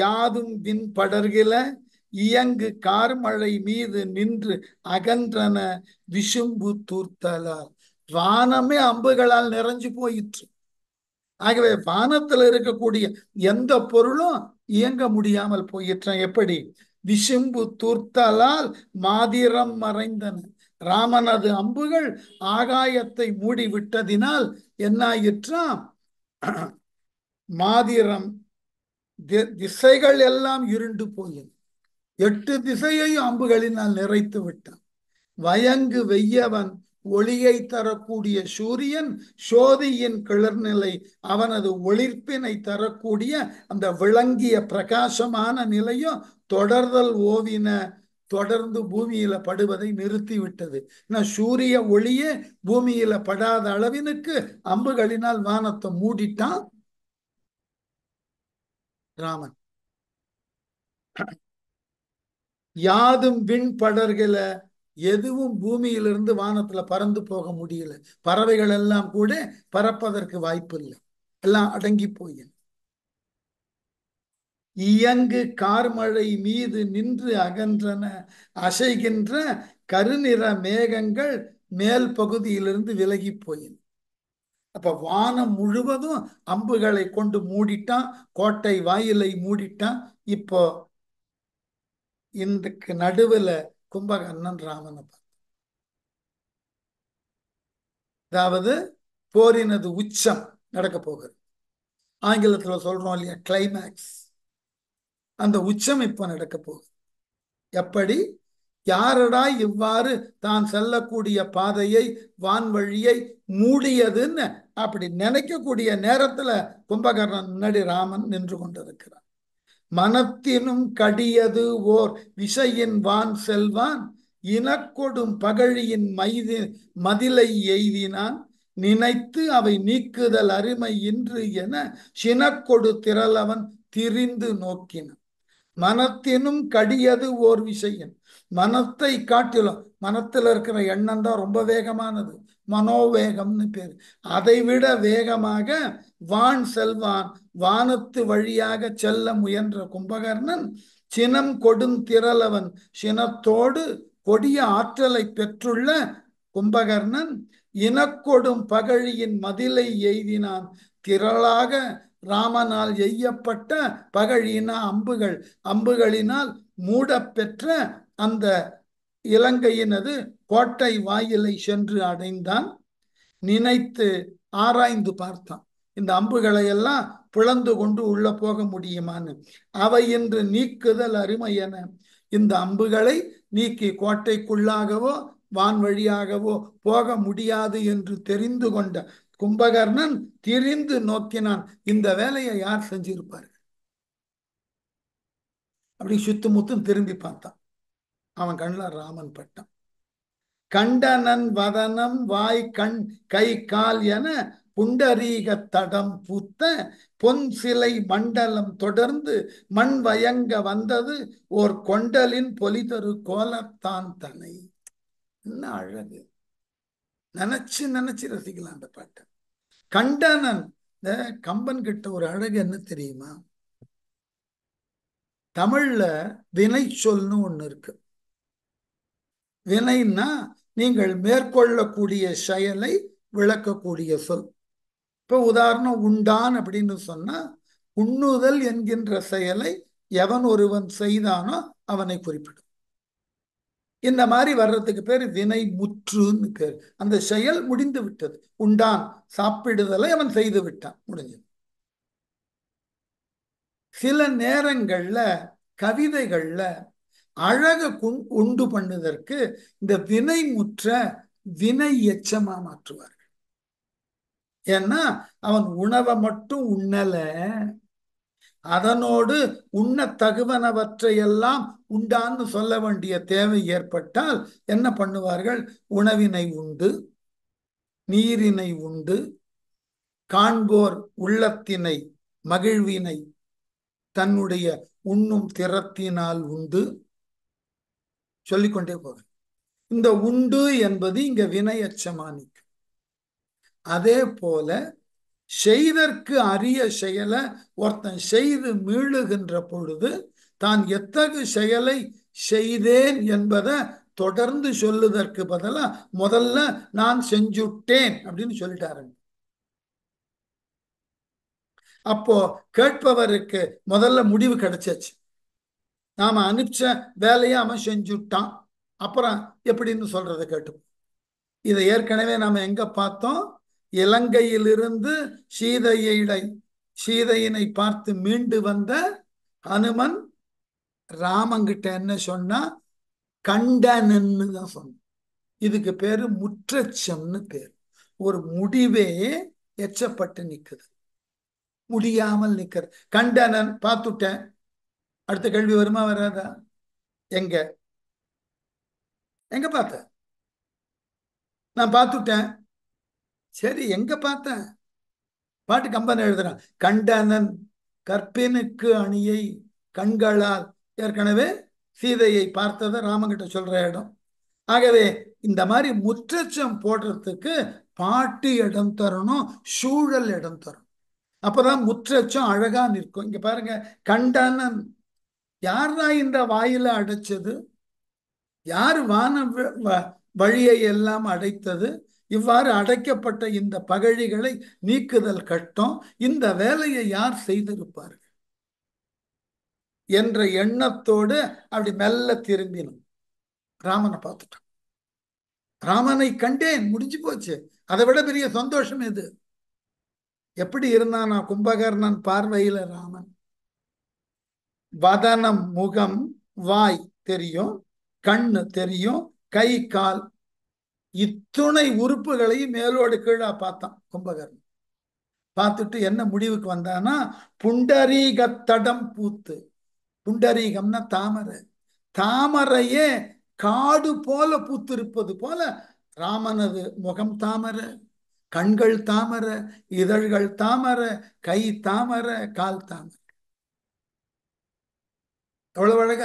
யாதும் வின் படர்கில இயங்கு கார்மழை மீது நின்று அகன்றன விசும்பு தூர்த்தலால் வானமே அம்புகளால் நிறைஞ்சு போயிற்று ஆகவே வானத்துல இருக்கக்கூடிய எந்த பொருளும் இயங்க முடியாமல் போயிற்றான் எப்படி விசும்பு தூர்த்தலால் மாதிரம் மறைந்தன ராமனது அம்புகள் ஆகாயத்தை மூடிவிட்டதினால் என்னாயிற்றாம் மாதிரம் திசைகள் எல்லாம் இருண்டு போயும் எட்டு திசையையும் அம்புகளினால் நிறைத்து விட்டான் வயங்கு வெய்யவன் ஒளியை தரக்கூடிய சூரியன் சோதியின் கிளர்நிலை அவனது ஒளிர்ப்பினை தரக்கூடிய அந்த விளங்கிய பிரகாசமான நிலையும் தொடர்தல் ஓவின தொடர்ந்து பூமியில படுவதை நிறுத்திவிட்டது ஏன்னா சூரிய ஒளியே பூமியில படாத அளவினுக்கு அம்புகளினால் வானத்தை மூடிட்டான் ராமன் யாதும் விண் படர்களை எதுவும் பூமியிலிருந்து வானத்துல பறந்து போக முடியல பறவைகள் எல்லாம் கூட பறப்பதற்கு வாய்ப்பு இல்லை எல்லாம் அடங்கி போய் இயங்கு கார்மழை மீது நின்று அகன்றன அசைகின்ற கருநிற மேகங்கள் மேல் பகுதியிலிருந்து விலகி போயின் அப்ப வானம் முழுவதும் அம்புகளை கொண்டு மூடிட்டான் கோட்டை வாயிலை மூடிட்டான் இப்போ இதுக்கு நடுவில் கும்பகர்ணன் ராமனை பார்த்து அதாவது போரினது உச்சம் நடக்க போகிறது ஆங்கிலத்துல சொல்றோம் இல்லையா கிளைமேக்ஸ் அந்த உச்சம் இப்ப நடக்க போகுது எப்படி யாரடா இவ்வாறு தான் செல்லக்கூடிய பாதையை வான்வழியை மூடியதுன்னு அப்படி நினைக்கக்கூடிய நேரத்துல கும்பகர்ணன் முன்னாடி ராமன் நின்று கொண்டிருக்கிறார் மனத்தினும் கடியது ஓர் விசையின் வான் செல்வான் இனக்கொடும் பகழியின் மைதி மதிலை எய்தினான் நினைத்து அவை நீக்குதல் அருமை இன்று என சினக்கொடு திரளவன் திரிந்து நோக்கினான் மனத்தினும் கடியது ஓர் விஷயம் மனத்தை காட்டிலும் மனத்தில் இருக்கிற எண்ணம் தான் ரொம்ப வேகமானது மனோவேகம்னு பேர் அதைவிட வேகமாக வான் செல்வான் வானத்து வழியாக செல்ல முயன்ற கும்பகர்ணன் சினம் கொடுந்திரளவன் சினத்தோடு கொடிய ஆற்றலை பெற்றுள்ள கும்பகர்ணன் இனக்கொடும் பகழியின் மதிலை எய்தினான் திரளாக ராமனால் எய்யப்பட்ட பகழினா அம்புகள் அம்புகளினால் மூடப்பெற்ற அந்த இலங்கையினது கோட்டை வாயிலை சென்று அடைந்தான் நினைத்து ஆராய்ந்து பார்த்தான் இந்த அம்புகளை எல்லாம் பிளந்து கொண்டு உள்ள போக முடியுமான்னு அவை என்று நீக்குதல் அருமை என இந்த அம்புகளை நீக்கி கோட்டைக்குள்ளாகவோ வான்வழியாகவோ போக முடியாது என்று தெரிந்து கொண்ட கும்பகர்ணன் திரிந்து நோக்கினான் இந்த வேலையை யார் செஞ்சிருப்பார்கள் அப்படி சுத்து முத்தும் திரும்பி பார்த்தான் அவன் கண்ணில் ராமன் பட்டம் கண்டனன் வதனம் வாய் கண் கை கால் என புண்டரீக தடம் பூத்த பொன் சிலை மண்டலம் தொடர்ந்து மண் வயங்க வந்தது ஓர் கொண்டலின் பொலிதரு கோலத்தான் தனை என்ன அழகு நினைச்சு நினைச்சு ரசிக்கலாம் அந்த பாட்டை கண்டனன் இந்த கம்பன் கிட்ட ஒரு அழகு என்ன தெரியுமா தமிழ்ல வினை சொல்னு ஒண்ணு இருக்கு வினைன்னா நீங்கள் மேற்கொள்ளக்கூடிய செயலை விளக்கக்கூடிய சொல் இப்போ உதாரணம் உண்டான் அப்படின்னு சொன்னா உண்ணுதல் என்கின்ற செயலை எவன் ஒருவன் செய்தானோ அவனை குறிப்பிடும் இந்த மாதிரி வர்றதுக்கு பேர் வினை முற்றுன்னு பேர் அந்த செயல் முடிந்து விட்டது உண்டான் சாப்பிடுதலை அவன் செய்து விட்டான் முடிஞ்சது சில நேரங்கள்ல கவிதைகள்ல அழக உண்டு பண்ணுவதற்கு இந்த வினை முற்ற வினை எச்சமா மாற்றுவார்கள் ஏன்னா அவன் உணவை மட்டும் உண்ணல அதனோடு உண்ண தகுவனவற்றையெல்லாம் உண்டான்னு சொல்ல வேண்டிய தேவை ஏற்பட்டால் என்ன பண்ணுவார்கள் உணவினை உண்டு நீரினை உண்டு காண்போர் உள்ளத்தினை மகிழ்வினை தன்னுடைய உண்ணும் திறத்தினால் உண்டு சொல்லிக்கொண்டே போவேன் இந்த உண்டு என்பது இங்க வினையச்சமா அதே போல செய்தற்கு அரிய செயலை ஒருத்தன் செய்து மீளுகின்ற பொழுது தான் எத்தகு செயலை செய்தேன் என்பதை தொடர்ந்து சொல்லுதற்கு பதிலாக முதல்ல நான் செஞ்சுட்டேன் அப்படின்னு சொல்லிட்டாரு அப்போ கேட்பவருக்கு முதல்ல முடிவு கிடைச்சாச்சு நாம் அனுப்பிச்ச வேலையை அவன் செஞ்சுட்டான் அப்புறம் எப்படின்னு சொல்றதை கேட்டுப்போம் இதை ஏற்கனவே நாம் எங்க பார்த்தோம் இலங்கையிலிருந்து சீதையிடை சீதையினை பார்த்து மீண்டு வந்த ஹனுமன் ராமங்கிட்ட என்ன சொன்னா கண்டனன்னு தான் சொன்ன இதுக்கு பேரு முற்றச்சம்னு பேர் ஒரு முடிவே எச்சப்பட்டு நிற்குது முடியாமல் நிற்கிறது கண்டனன் பார்த்துட்டேன் அடுத்த கேள்வி வருமா வராதா எங்க எங்க பார்த்த நான் பார்த்துட்டேன் சரி எங்க பார்த்தேன் பாட்டு கம்பன் எழுதுறான் கண்டனன் கற்பினுக்கு அணியை கண்களால் ஏற்கனவே சீதையை பார்த்ததை ராமங்கிட்ட சொல்ற இடம் ஆகவே இந்த மாதிரி முற்றச்சம் போடுறதுக்கு பாட்டு இடம் தரணும் சூழல் இடம் தரணும் அப்பதான் முற்றச்சம் அழகா நிற்கும் இங்க பாருங்க கண்டனன் யாரா இந்த வாயில அடைச்சது யார் வான வழியை எல்லாம் அடைத்தது இவ்வாறு அடைக்கப்பட்ட இந்த பகழிகளை நீக்குதல் கட்டம் இந்த வேலையை யார் செய்திருப்பார்கள் என்ற எண்ணத்தோடு அப்படி மெல்ல திரும்பினோம் ராமனை பார்த்துட்டான் ராமனை கண்டேன் முடிஞ்சு போச்சு அதை விட பெரிய சந்தோஷம் எது எப்படி நான் கும்பகர்ணன் பார்வையில ராமன் வதனம் முகம் வாய் தெரியும் கண்ணு தெரியும் கை கால் இத்துணை உறுப்புகளையும் மேலோடு கீழா பார்த்தான் கும்பகர்ணன் பார்த்துட்டு என்ன முடிவுக்கு வந்தானா புண்டரீகத்தடம் பூத்து புண்டரீகம்னா தாமரை தாமரையே காடு போல பூத்திருப்பது போல ராமனது முகம் தாமரை கண்கள் தாமரை இதழ்கள் தாமரை கை தாமரை கால் தாமரை எவ்வளவு அழக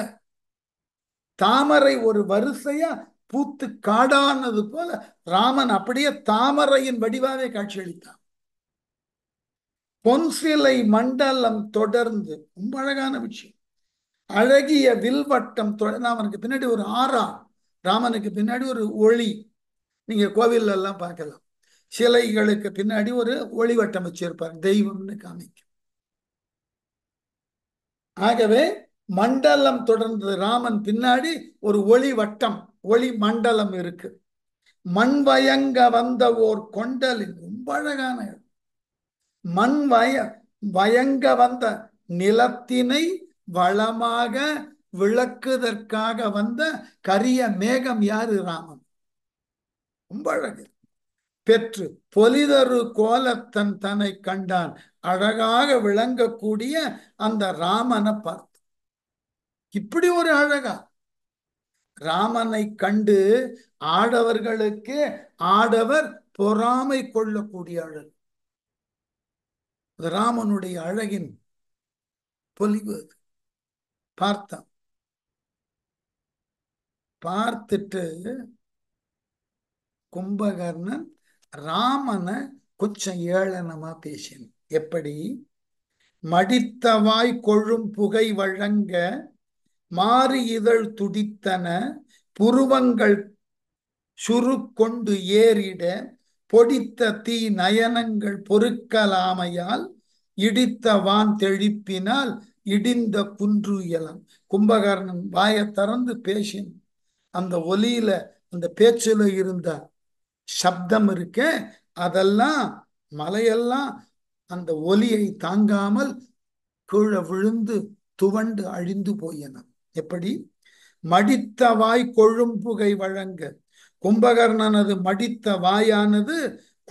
தாமரை ஒரு வரிசையா பூத்து காடானது போல ராமன் அப்படியே தாமரையின் வடிவாவே காட்சியளித்தான் பொன்சிலை மண்டலம் தொடர்ந்து ரொம்ப அழகான விஷயம் அழகிய வில்வட்டம் தொடர்ந்து அவனுக்கு பின்னாடி ஒரு ஆறா ராமனுக்கு பின்னாடி ஒரு ஒளி நீங்க கோவில் எல்லாம் பார்க்கலாம் சிலைகளுக்கு பின்னாடி ஒரு ஒளிவட்டம் வச்சிருப்பார் தெய்வம்னு காமிக்கும் ஆகவே மண்டலம் தொடர்ந்து ராமன் பின்னாடி ஒரு ஒளி வட்டம் ஒளி மண்டலம் இருக்கு வயங்க வந்த ஓர் கொண்டலின் ரொம்ப அழகான மண் வய வயங்க வந்த நிலத்தினை வளமாக விளக்குதற்காக வந்த கரிய மேகம் யாரு ராமன் ரொம்ப அழகு பெற்று பொலிதரு கோலத்தன் தன்னை கண்டான் அழகாக விளங்கக்கூடிய அந்த ராமனை பார்த்து இப்படி ஒரு அழகா ராமனை கண்டு ஆடவர்களுக்கு ஆடவர் பொறாமை கொள்ளக்கூடிய அழகு ராமனுடைய அழகின் பொலிவு அது பார்த்தான் பார்த்துட்டு கும்பகர்ணன் ராமனை கொஞ்சம் ஏளனமா பேசினேன் எப்படி மடித்தவாய் கொழும் புகை வழங்க மாறு இதழ் துடித்தன புருவங்கள் சுருக்கொண்டு ஏறிட பொடித்த தீ நயனங்கள் பொறுக்கலாமையால் இடித்த வான் தெழிப்பினால் இடிந்த குன்று இலம் கும்பகர்ணன் வாயை திறந்து பேசின் அந்த ஒலியில அந்த பேச்சுல இருந்த சப்தம் இருக்க அதெல்லாம் மலையெல்லாம் அந்த ஒலியை தாங்காமல் கீழே விழுந்து துவண்டு அழிந்து போயின எப்படி மடித்த கொழும் கொழும்புகை வழங்க கும்பகர்ணனது மடித்த வாயானது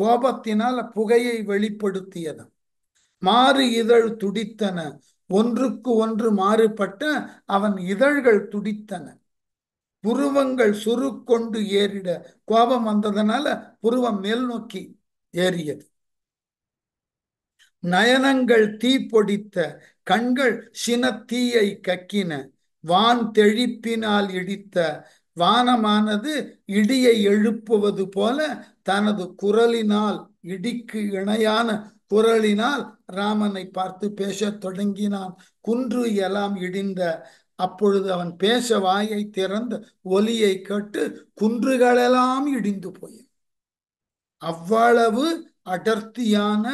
கோபத்தினால் புகையை வெளிப்படுத்தியது மாறு இதழ் துடித்தன ஒன்றுக்கு ஒன்று மாறுபட்ட அவன் இதழ்கள் துடித்தன புருவங்கள் சுருக்கொண்டு ஏறிட கோபம் வந்ததனால புருவம் மேல் நோக்கி ஏறியது நயனங்கள் தீ பொடித்த கண்கள் சின தீயை கக்கின வான் தெழிப்பினால் இடித்த வானமானது இடியை எழுப்புவது போல தனது குரலினால் இடிக்கு இணையான குரலினால் ராமனை பார்த்து பேசத் தொடங்கினான் குன்று எல்லாம் இடிந்த அப்பொழுது அவன் பேச வாயை திறந்த ஒலியை கேட்டு குன்றுகளெல்லாம் இடிந்து போய் அவ்வளவு அடர்த்தியான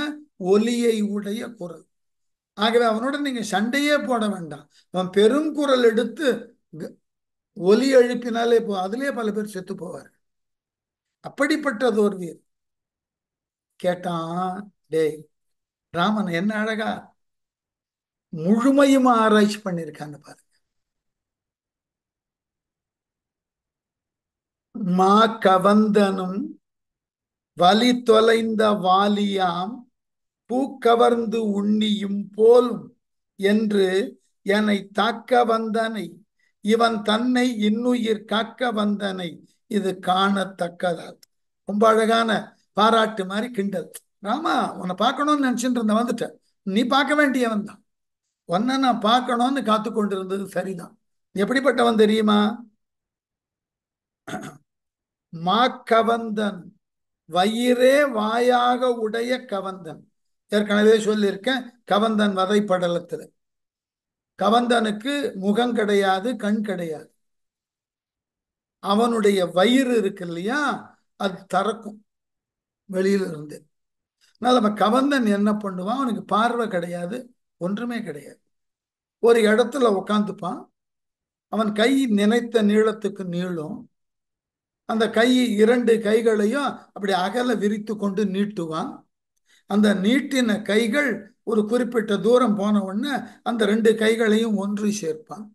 ஒலியை உடைய குரல் ஆகவே அவனுடன் நீங்க சண்டையே போட வேண்டாம் அவன் பெரும் குரல் எடுத்து ஒலி எழுப்பினாலே போ அதுலயே பல பேர் செத்து போவார் அப்படிப்பட்டது ஒரு வீர் கேட்டான் டேய் ராமன் என்ன அழகா முழுமையுமா ஆராய்ச்சி பண்ணிருக்கான்னு பாருங்க மா கவந்தனும் வலி தொலைந்த வாலியாம் பூக்கவர்ந்து உண்ணியும் போல் என்று என்னை தாக்க வந்தனை இவன் தன்னை இன்னுயிர் காக்க வந்தனை இது காணத்தக்கதால் ரொம்ப அழகான பாராட்டு மாதிரி கிண்டல் ராமா உன்னை பார்க்கணும்னு நினைச்சிட்டு இருந்த வந்துட்டேன் நீ பார்க்க வேண்டியவன் தான் ஒன்ன நான் பார்க்கணும்னு காத்து கொண்டிருந்தது சரிதான் எப்படிப்பட்டவன் தெரியுமா மா கவந்தன் வயிறே வாயாக உடைய கவந்தன் ஏற்கனவே சொல்லியிருக்கேன் கவந்தன் வதை படலத்தில் கவந்தனுக்கு முகம் கிடையாது கண் கிடையாது அவனுடைய வயிறு இருக்கு இல்லையா அது தறக்கும் வெளியில இருந்து அதனால நம்ம கவந்தன் என்ன பண்ணுவான் அவனுக்கு பார்வை கிடையாது ஒன்றுமே கிடையாது ஒரு இடத்துல உட்காந்துப்பான் அவன் கை நினைத்த நீளத்துக்கு நீளும் அந்த கை இரண்டு கைகளையும் அப்படி அகல விரித்து கொண்டு நீட்டுவான் அந்த நீட்டின கைகள் ஒரு குறிப்பிட்ட தூரம் போன உடனே அந்த ரெண்டு கைகளையும் ஒன்று சேர்ப்பான்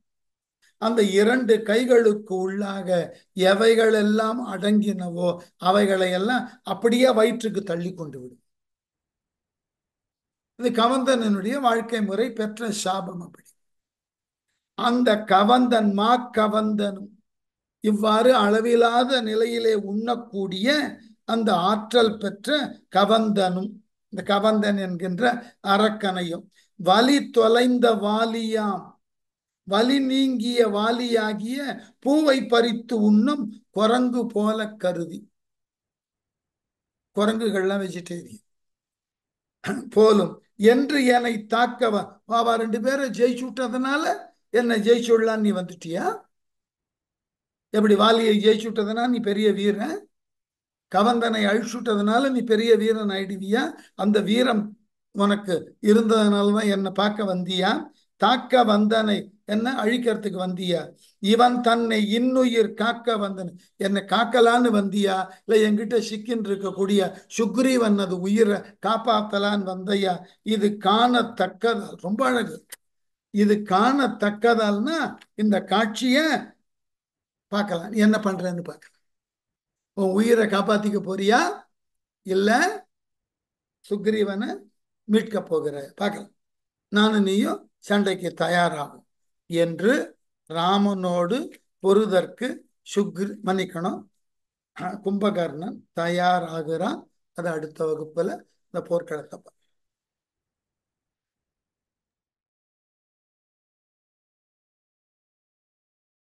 அந்த இரண்டு கைகளுக்கு உள்ளாக எவைகளெல்லாம் அடங்கினவோ அவைகளையெல்லாம் அப்படியே வயிற்றுக்கு தள்ளி கொண்டு விடும் இது கவந்தனனுடைய வாழ்க்கை முறை பெற்ற சாபம் அப்படி அந்த கவந்தன் மா கவந்தனும் இவ்வாறு அளவில்லாத நிலையிலே உண்ணக்கூடிய அந்த ஆற்றல் பெற்ற கவந்தனும் இந்த கவந்தன் என்கின்ற அரக்கனையும் வலி தொலைந்த வாலியாம் வலி நீங்கிய வாலியாகிய பூவை பறித்து உண்ணும் குரங்கு போல கருதி குரங்குகள்லாம் வெஜிடேரியன் போலும் என்று என்னை தாக்கவ பாபா ரெண்டு பேரை ஜெயிச்சு விட்டதுனால என்னை ஜெயிச்சு விடலான்னு நீ வந்துட்டியா எப்படி வாலியை ஜெயிச்சு விட்டதுனா நீ பெரிய வீரன் கவந்தனை அழிச்சுட்டதுனால நீ பெரிய வீரன் ஆயிடுவியா அந்த வீரம் உனக்கு இருந்ததுனால தான் என்னை பார்க்க வந்தியா தாக்க வந்தனை என்ன அழிக்கிறதுக்கு வந்தியா இவன் தன்னை இன்னுயிர் காக்க வந்தன் என்னை காக்கலான்னு வந்தியா இல்லை என்கிட்ட சிக்கின்னு இருக்கக்கூடிய சுக்ரீவன் அது உயிரை காப்பாத்தலான்னு வந்தையா இது காணத்தக்கதால் ரொம்ப அழகு இது காணத்தக்கதால்னா இந்த காட்சியை பார்க்கலாம் என்ன பண்றேன்னு பார்க்கலாம் உன் உயிரை காப்பாத்திக்க போறியா இல்ல சுக்ரீவனை மீட்க போகிற பார்க்கலாம் நானும் நீயும் சண்டைக்கு தயாராகும் என்று ராமனோடு பொருதற்கு சுக்ரி மன்னிக்கணும் கும்பகர்ணன் தயாராகிறான் அது அடுத்த வகுப்புல இந்த போர்க்களத்தை